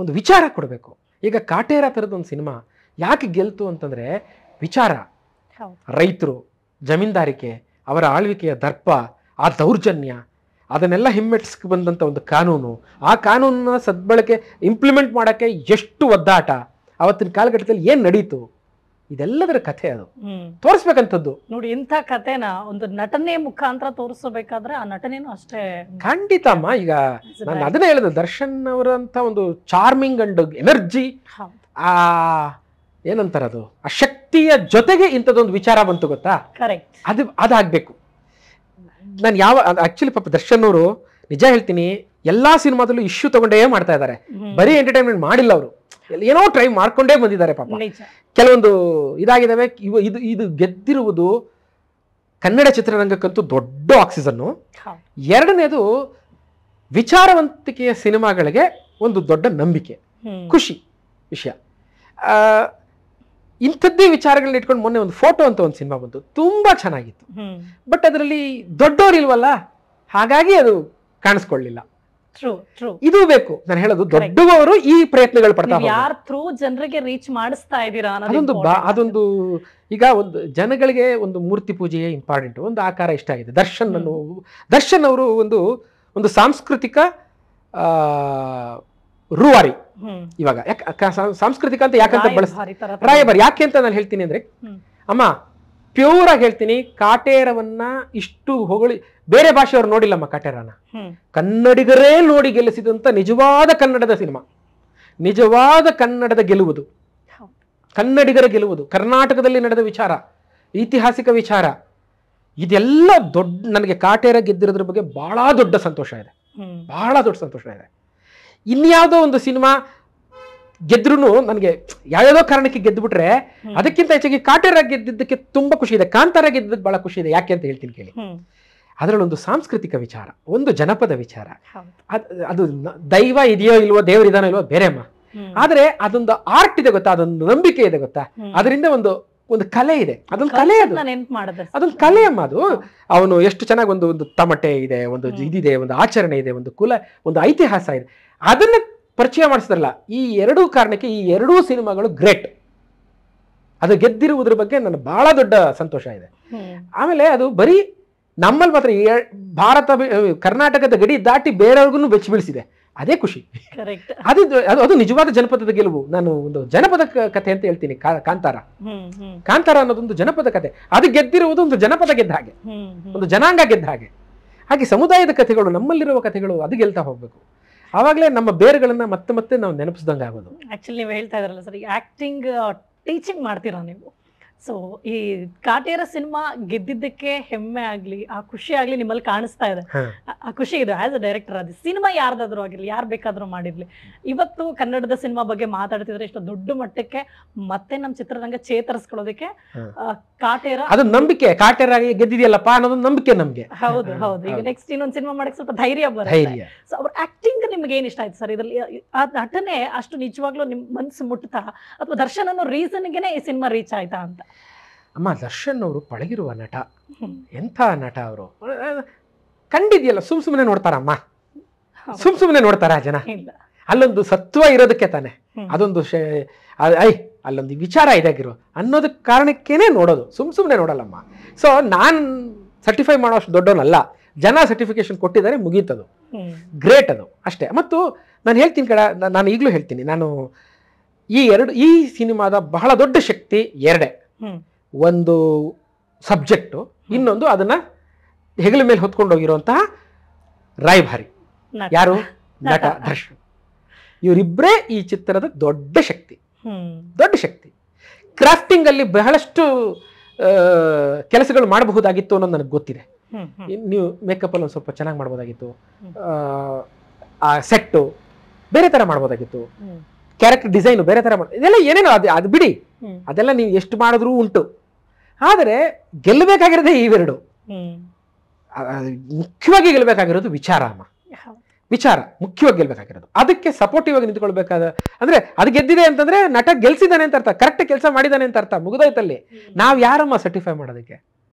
ಒಂದು ವಿಚಾರ ಕೊಡಬೇಕು ಈಗ ಕಾಟೇರ ಥರದ ಒಂದು ಸಿನಿಮಾ ಯಾಕೆ ಗೆಲ್ತು ಅಂತಂದರೆ ವಿಚಾರ ರೈತರು ಜಮೀನ್ದಾರಿಕೆ ಅವರ ಆಳ್ವಿಕೆಯ ದರ್ಪ ಆ ದೌರ್ಜನ್ಯ ಅದನ್ನೆಲ್ಲ ಹಿಮ್ಮೆಟ್ಸ್ಗೆ ಬಂದಂಥ ಒಂದು ಕಾನೂನು ಆ ಕಾನೂನನ್ನ ಸದ್ಬಳಕೆ ಇಂಪ್ಲಿಮೆಂಟ್ ಮಾಡೋಕ್ಕೆ ಎಷ್ಟು ಒದ್ದಾಟ ಅವತ್ತಿನ ಕಾಲಘಟ್ಟದಲ್ಲಿ ಏನು ನಡೀತು ಇದೆಲ್ಲದರ ಕಥೆ ಅದು ತೋರಿಸ್ಬೇಕಂತದ್ದು ನೋಡಿ ಇಂಥ ಕಥೆನ ಒಂದು ನಟನೆ ಮುಖಾಂತರ ತೋರಿಸಬೇಕಾದ್ರೆ ಆ ನಟನೆನೂ ಅಷ್ಟೇ ಖಂಡಿತ ಅಮ್ಮ ಈಗ ನಾನು ಅದನ್ನೇ ಹೇಳಿದೆ ದರ್ಶನ್ ಅವರಂತ ಒಂದು ಚಾರ್ಮಿಂಗ್ ಅಂಡ್ ಎನರ್ಜಿ ಆ ಏನಂತಾರದು ಆ ಶಕ್ತಿಯ ಜೊತೆಗೆ ಇಂಥದ್ದೊಂದು ವಿಚಾರ ಬಂತು ಗೊತ್ತಾ ಕರೆಕ್ಟ್ ಅದು ಅದಾಗಬೇಕು ನಾನು ಯಾವ ಆಕ್ಚುಲಿ ಪಾಪ ದರ್ಶನ್ ಅವರು ನಿಜ ಹೇಳ್ತೀನಿ ಎಲ್ಲಾ ಸಿನಿಮಾದಲ್ಲೂ ಇಶ್ಯೂ ತಗೊಂಡೇ ಮಾಡ್ತಾ ಇದ್ದಾರೆ ಬರೀ ಎಂಟರ್ಟೈನ್ಮೆಂಟ್ ಮಾಡಿಲ್ಲ ಅವರು ಏನೋ ಟ್ರೈ ಮಾಡ್ಕೊಂಡೇ ಬಂದಿದ್ದಾರೆ ಪಾಪ ಕೆಲವೊಂದು ಇದಾಗಿದ್ದಾವೆ ಇದು ಇದು ಗೆದ್ದಿರುವುದು ಕನ್ನಡ ಚಿತ್ರರಂಗಕ್ಕಂತೂ ದೊಡ್ಡ ಆಕ್ಸಿಜನ್ನು ಎರಡನೇದು ವಿಚಾರವಂತಿಕೆಯ ಸಿನಿಮಾಗಳಿಗೆ ಒಂದು ದೊಡ್ಡ ನಂಬಿಕೆ ಖುಷಿ ವಿಷಯ ಇಂಥದ್ದೇ ವಿಚಾರಗಳನ್ನ ಇಟ್ಕೊಂಡು ಮೊನ್ನೆ ಒಂದು ಫೋಟೋ ಅಂತ ಒಂದು ಸಿನಿಮಾ ಬಂತು ತುಂಬ ಚೆನ್ನಾಗಿತ್ತು ಬಟ್ ಅದರಲ್ಲಿ ಇಲ್ವಲ್ಲ ಹಾಗಾಗಿ ಅದು ಕಾಣಿಸ್ಕೊಳ್ಳಿಲ್ಲ ಇದು ಬೇಕು ನಾನು ಹೇಳೋದು ದೊಡ್ಡವರು ಈ ಪ್ರಯತ್ನಗಳು ಪಡ್ತಾ ಯಾರ ಥ್ರೂ ಜನರಿಗೆ ರೀಚ್ ಮಾಡಿಸ್ತಾ ಇದ್ದೀರಾ ಅದೊಂದು ಅದೊಂದು ಈಗ ಒಂದು ಜನಗಳಿಗೆ ಒಂದು ಮೂರ್ತಿ ಪೂಜೆಯೇ ಇಂಪಾರ್ಟೆಂಟ್ ಒಂದು ಆಕಾರ ಇಷ್ಟ ಆಗಿದೆ ದರ್ಶನ್ ದರ್ಶನ್ ಅವರು ಒಂದು ಒಂದು ಸಾಂಸ್ಕೃತಿಕ ರೂವಾರಿ ಇವಾಗ ಸಾಂಸ್ಕೃತಿಕ ಅಂತ ಯಾಕಂತ ಬಳಸ್ತಾರೆ ರಾಯಬಾರಿ ಯಾಕೆ ಅಂತ ನಾನು ಹೇಳ್ತೀನಿ ಅಂದ್ರೆ ಅಮ್ಮ ಪ್ಯೂರಾಗಿ ಹೇಳ್ತೀನಿ ಕಾಟೇರವನ್ನ ಇಷ್ಟು ಹೊಗಳಿ ಬೇರೆ ಭಾಷೆಯವರು ನೋಡಿಲ್ಲಮ್ಮ ಕಾಟೇರನ ಕನ್ನಡಿಗರೇ ನೋಡಿ ಗೆಲ್ಲಿಸಿದಂಥ ನಿಜವಾದ ಕನ್ನಡದ ಸಿನಿಮಾ ನಿಜವಾದ ಕನ್ನಡದ ಗೆಲುವುದು ಕನ್ನಡಿಗರ ಗೆಲುವುದು ಕರ್ನಾಟಕದಲ್ಲಿ ನಡೆದ ವಿಚಾರ ಐತಿಹಾಸಿಕ ವಿಚಾರ ಇದೆಲ್ಲ ದೊಡ್ಡ ನನಗೆ ಕಾಟೇರ ಗೆದ್ದಿರೋದ್ರ ಬಗ್ಗೆ ಬಹಳ ದೊಡ್ಡ ಸಂತೋಷ ಇದೆ ಬಹಳ ದೊಡ್ಡ ಸಂತೋಷ ಇದೆ ಇನ್ಯಾವುದೋ ಒಂದು ಸಿನಿಮಾ ಗೆದ್ರು ನನಗೆ ಯಾವ್ಯಾವ್ದೋ ಕಾರಣಕ್ಕೆ ಗೆದ್ದುಬಿಟ್ರೆ ಅದಕ್ಕಿಂತ ಹೆಚ್ಚಾಗಿ ಕಾಟೇರ ಗೆದ್ದಿದ್ದಕ್ಕೆ ತುಂಬಾ ಖುಷಿ ಇದೆ ಕಾಂತಾರ ಗೆದ್ದಿದ್ದು ಬಹಳ ಖುಷಿ ಇದೆ ಯಾಕೆ ಅಂತ ಹೇಳ್ತೀನಿ ಕೇಳಿ ಅದರಲ್ಲೊಂದು ಸಾಂಸ್ಕೃತಿಕ ವಿಚಾರ ಒಂದು ಜನಪದ ವಿಚಾರ ಅದು ದೈವ ಇದೆಯೋ ಇಲ್ವೋ ಇದಾನೋ ಇಲ್ವೋ ಅಮ್ಮ ಆದ್ರೆ ಅದೊಂದು ಆರ್ಟ್ ಇದೆ ಗೊತ್ತಾ ಅದೊಂದು ನಂಬಿಕೆ ಇದೆ ಗೊತ್ತಾ ಅದರಿಂದ ಒಂದು ಒಂದು ಕಲೆ ಇದೆ ಅದೊಂದು ಕಲೆ ಅದು ಅದೊಂದು ಕಲೆ ಅಮ್ಮ ಅದು ಅವನು ಎಷ್ಟು ಚೆನ್ನಾಗಿ ಒಂದು ಒಂದು ತಮಟೆ ಇದೆ ಒಂದು ಇದಿದೆ ಒಂದು ಆಚರಣೆ ಇದೆ ಒಂದು ಕುಲ ಒಂದು ಐತಿಹಾಸ ಇದೆ ಅದನ್ನ ಪರಿಚಯ ಮಾಡಿಸಿದ್ರಲ್ಲ ಈ ಎರಡೂ ಕಾರಣಕ್ಕೆ ಈ ಎರಡೂ ಸಿನಿಮಾಗಳು ಗ್ರೇಟ್ ಅದು ಗೆದ್ದಿರುವುದ್ರ ಬಗ್ಗೆ ನನ್ನ ಬಹಳ ದೊಡ್ಡ ಸಂತೋಷ ಇದೆ ಆಮೇಲೆ ಅದು ಬರೀ ನಮ್ಮಲ್ಲಿ ಮಾತ್ರ ಭಾರತ ಕರ್ನಾಟಕದ ಗಡಿ ದಾಟಿ ಬೇರೆಯವ್ರಿಗೂ ಬೆಚ್ಚಿ ಬೀಳಿಸಿದೆ ಅದೇ ಖುಷಿ ಅದು ಅದು ಅದು ನಿಜವಾದ ಜನಪದದ ಗೆಲುವು ನಾನು ಒಂದು ಜನಪದ ಕಥೆ ಅಂತ ಹೇಳ್ತೀನಿ ಕಾಂತಾರ ಕಾಂತಾರ ಅನ್ನೋದೊಂದು ಜನಪದ ಕಥೆ ಅದು ಗೆದ್ದಿರುವುದು ಒಂದು ಜನಪದ ಗೆದ್ದ ಹಾಗೆ ಒಂದು ಜನಾಂಗ ಗೆದ್ದ ಹಾಗೆ ಹಾಗೆ ಸಮುದಾಯದ ಕಥೆಗಳು ನಮ್ಮಲ್ಲಿರುವ ಕಥೆಗಳು ಅದು ಗೆಲ್ತಾ ಹೋಗ್ಬೇಕು ಆವಾಗಲೇ ನಮ್ಮ ಬೇರುಗಳನ್ನ ಮತ್ತೆ ಮತ್ತೆ ನಾವು ನೆನಪಿಸಿದಂಗೆ ಆಗೋದು ಆ್ಯಕ್ಚುಲಿ ನೀವು ಹೇಳ್ತಾ ಇದ್ರಲ್ಲ ಸರ್ ಆ್ಯಕ್ಟಿಂಗ್ ಟೀಚಿಂಗ್ ಮಾಡ್ತೀರಾ ನೀವು ಸೊ ಈ ಕಾಟೇರ ಸಿನಿಮಾ ಗೆದ್ದಿದ್ದಕ್ಕೆ ಹೆಮ್ಮೆ ಆಗ್ಲಿ ಆ ಖುಷಿ ಆಗ್ಲಿ ನಿಮ್ಮಲ್ಲಿ ಕಾಣಿಸ್ತಾ ಇದೆ ಆ ಖುಷಿ ಇದೆ ಆಸ್ ಅ ಡೈರೆಕ್ಟರ್ ಅದು ಸಿನಿಮಾ ಯಾರ್ದಾದ್ರೂ ಆಗಿರ್ಲಿ ಯಾರು ಬೇಕಾದ್ರೂ ಮಾಡಿರ್ಲಿ ಇವತ್ತು ಕನ್ನಡದ ಸಿನಿಮಾ ಬಗ್ಗೆ ಮಾತಾಡ್ತಿದ್ರೆ ಇಷ್ಟು ದೊಡ್ಡ ಮಟ್ಟಕ್ಕೆ ಮತ್ತೆ ನಮ್ಮ ಚಿತ್ರರಂಗ ಚೇತರಿಸ್ಕೊಳ್ಳೋದಕ್ಕೆ ಕಾಟೇರ ಅದು ನಂಬಿಕೆ ಕಾಟೇರ ಗೆದ್ದಿದೆಯಲ್ಲಪ್ಪ ಅನ್ನೋದು ನಂಬಿಕೆ ನಮಗೆ ಹೌದು ಹೌದು ಈಗ ನೆಕ್ಸ್ಟ್ ಇನ್ನೊಂದು ಸಿನಿಮಾ ಮಾಡಕ್ಕೆ ಸ್ವಲ್ಪ ಧೈರ್ಯ ಬರುತ್ತೆ ಸೊ ಅವ್ರ ಆಕ್ಟಿಂಗ್ ನಿಮ್ಗೆ ಏನ್ ಇಷ್ಟ ಆಯ್ತು ಸರ್ ಇದರಲ್ಲಿ ಆ ನಟನೆ ಅಷ್ಟು ನಿಜವಾಗ್ಲೂ ನಿಮ್ ಮನ್ಸು ಮುಟ್ತಾ ಅಥವಾ ದರ್ಶನ್ ಅನ್ನೋ ರೀಸನ್ಗೆನೆ ಈ ಸಿನಿಮಾ ರೀಚ್ ಆಯ್ತಾ ಅಂತ ಅಮ್ಮ ದರ್ಶನ್ ಅವರು ಪಳಗಿರುವ ನಟ ಎಂಥ ನಟ ಅವರು ಕಂಡಿದೆಯಲ್ಲ ಸುಮ್ ಸುಮ್ಮನೆ ನೋಡ್ತಾರಮ್ಮ ಸುಮ್ ಸುಮ್ಮನೆ ನೋಡ್ತಾರ ಜನ ಅಲ್ಲೊಂದು ಸತ್ವ ಇರೋದಕ್ಕೆ ತಾನೆ ಅದೊಂದು ಐ ಅಲ್ಲೊಂದು ವಿಚಾರ ಇದಾಗಿರೋ ಅನ್ನೋದಕ್ಕೆ ಕಾರಣಕ್ಕೇನೆ ನೋಡೋದು ಸುಮ್ ಸುಮ್ಮನೆ ನೋಡಲ್ಲಮ್ಮ ಸೊ ನಾನು ಸರ್ಟಿಫೈ ಮಾಡೋ ಅಷ್ಟು ದೊಡ್ಡವನಲ್ಲ ಜನ ಸರ್ಟಿಫಿಕೇಶನ್ ಕೊಟ್ಟಿದ್ದಾರೆ ಮುಗೀತದು ಗ್ರೇಟ್ ಅದು ಅಷ್ಟೇ ಮತ್ತು ನಾನು ಹೇಳ್ತೀನಿ ಕಡ ನಾನು ಈಗಲೂ ಹೇಳ್ತೀನಿ ನಾನು ಈ ಎರಡು ಈ ಸಿನಿಮಾದ ಬಹಳ ದೊಡ್ಡ ಶಕ್ತಿ ಎರಡೇ ಒಂದು ಸಬ್ಜೆಕ್ಟು ಇನ್ನೊಂದು ಅದನ್ನು ಹೆಗಲ ಮೇಲೆ ಹೊತ್ಕೊಂಡೋಗಿರುವಂತಹ ರಾಯಭಾರಿ ಯಾರು ನಟ ದರ್ಶನ್ ಇವರಿಬ್ಬರೇ ಈ ಚಿತ್ರದ ದೊಡ್ಡ ಶಕ್ತಿ ದೊಡ್ಡ ಶಕ್ತಿ ಕ್ರಾಫ್ಟಿಂಗ್ ಅಲ್ಲಿ ಬಹಳಷ್ಟು ಕೆಲಸಗಳು ಮಾಡಬಹುದಾಗಿತ್ತು ಅನ್ನೋದು ನನಗೆ ಗೊತ್ತಿದೆ ನೀವು ಮೇಕಪ್ ಅಲ್ಲಿ ಒಂದು ಸ್ವಲ್ಪ ಚೆನ್ನಾಗಿ ಮಾಡ್ಬೋದಾಗಿತ್ತು ಆ ಸೆಟ್ಟು ಬೇರೆ ತರ ಮಾಡ್ಬೋದಾಗಿತ್ತು ಕ್ಯಾರೆಕ್ಟರ್ ಡಿಸೈನು ಬೇರೆ ತರ ಮಾಡ ಇದೆಲ್ಲ ಏನೇನೋ ಅದು ಅದು ಬಿಡಿ ಅದೆಲ್ಲ ನೀವು ಎಷ್ಟು ಮಾಡಿದ್ರೂ ಉಂಟು ಆದರೆ ಗೆಲ್ಲಬೇಕಾಗಿರೋದೆ ಇವೆರಡು ಮುಖ್ಯವಾಗಿ ಗೆಲ್ಲಬೇಕಾಗಿರೋದು ವಿಚಾರ ಅಮ್ಮ ವಿಚಾರ ಮುಖ್ಯವಾಗಿ ಗೆಲ್ಲಬೇಕಾಗಿರೋದು ಅದಕ್ಕೆ ಸಪೋರ್ಟಿವ್ ಆಗಿ ನಿಂತ್ಕೊಳ್ಬೇಕಾದ ಅಂದ್ರೆ ಅದು ಗೆದ್ದಿದೆ ಅಂತಂದ್ರೆ ನಟ ಗೆಲ್ಸಿದ್ದಾನೆ ಅಂತ ಅರ್ಥ ಕರೆಕ್ಟ್ ಕೆಲಸ ಮಾಡಿದ್ದಾನೆ ಅಂತ ಅರ್ಥ ಮುಗಿದೋಯ್ತಲ್ಲಿ ನಾವು ಯಾರಮ್ಮ ಸರ್ಟಿಫೈ ಮಾಡೋದಕ್ಕೆ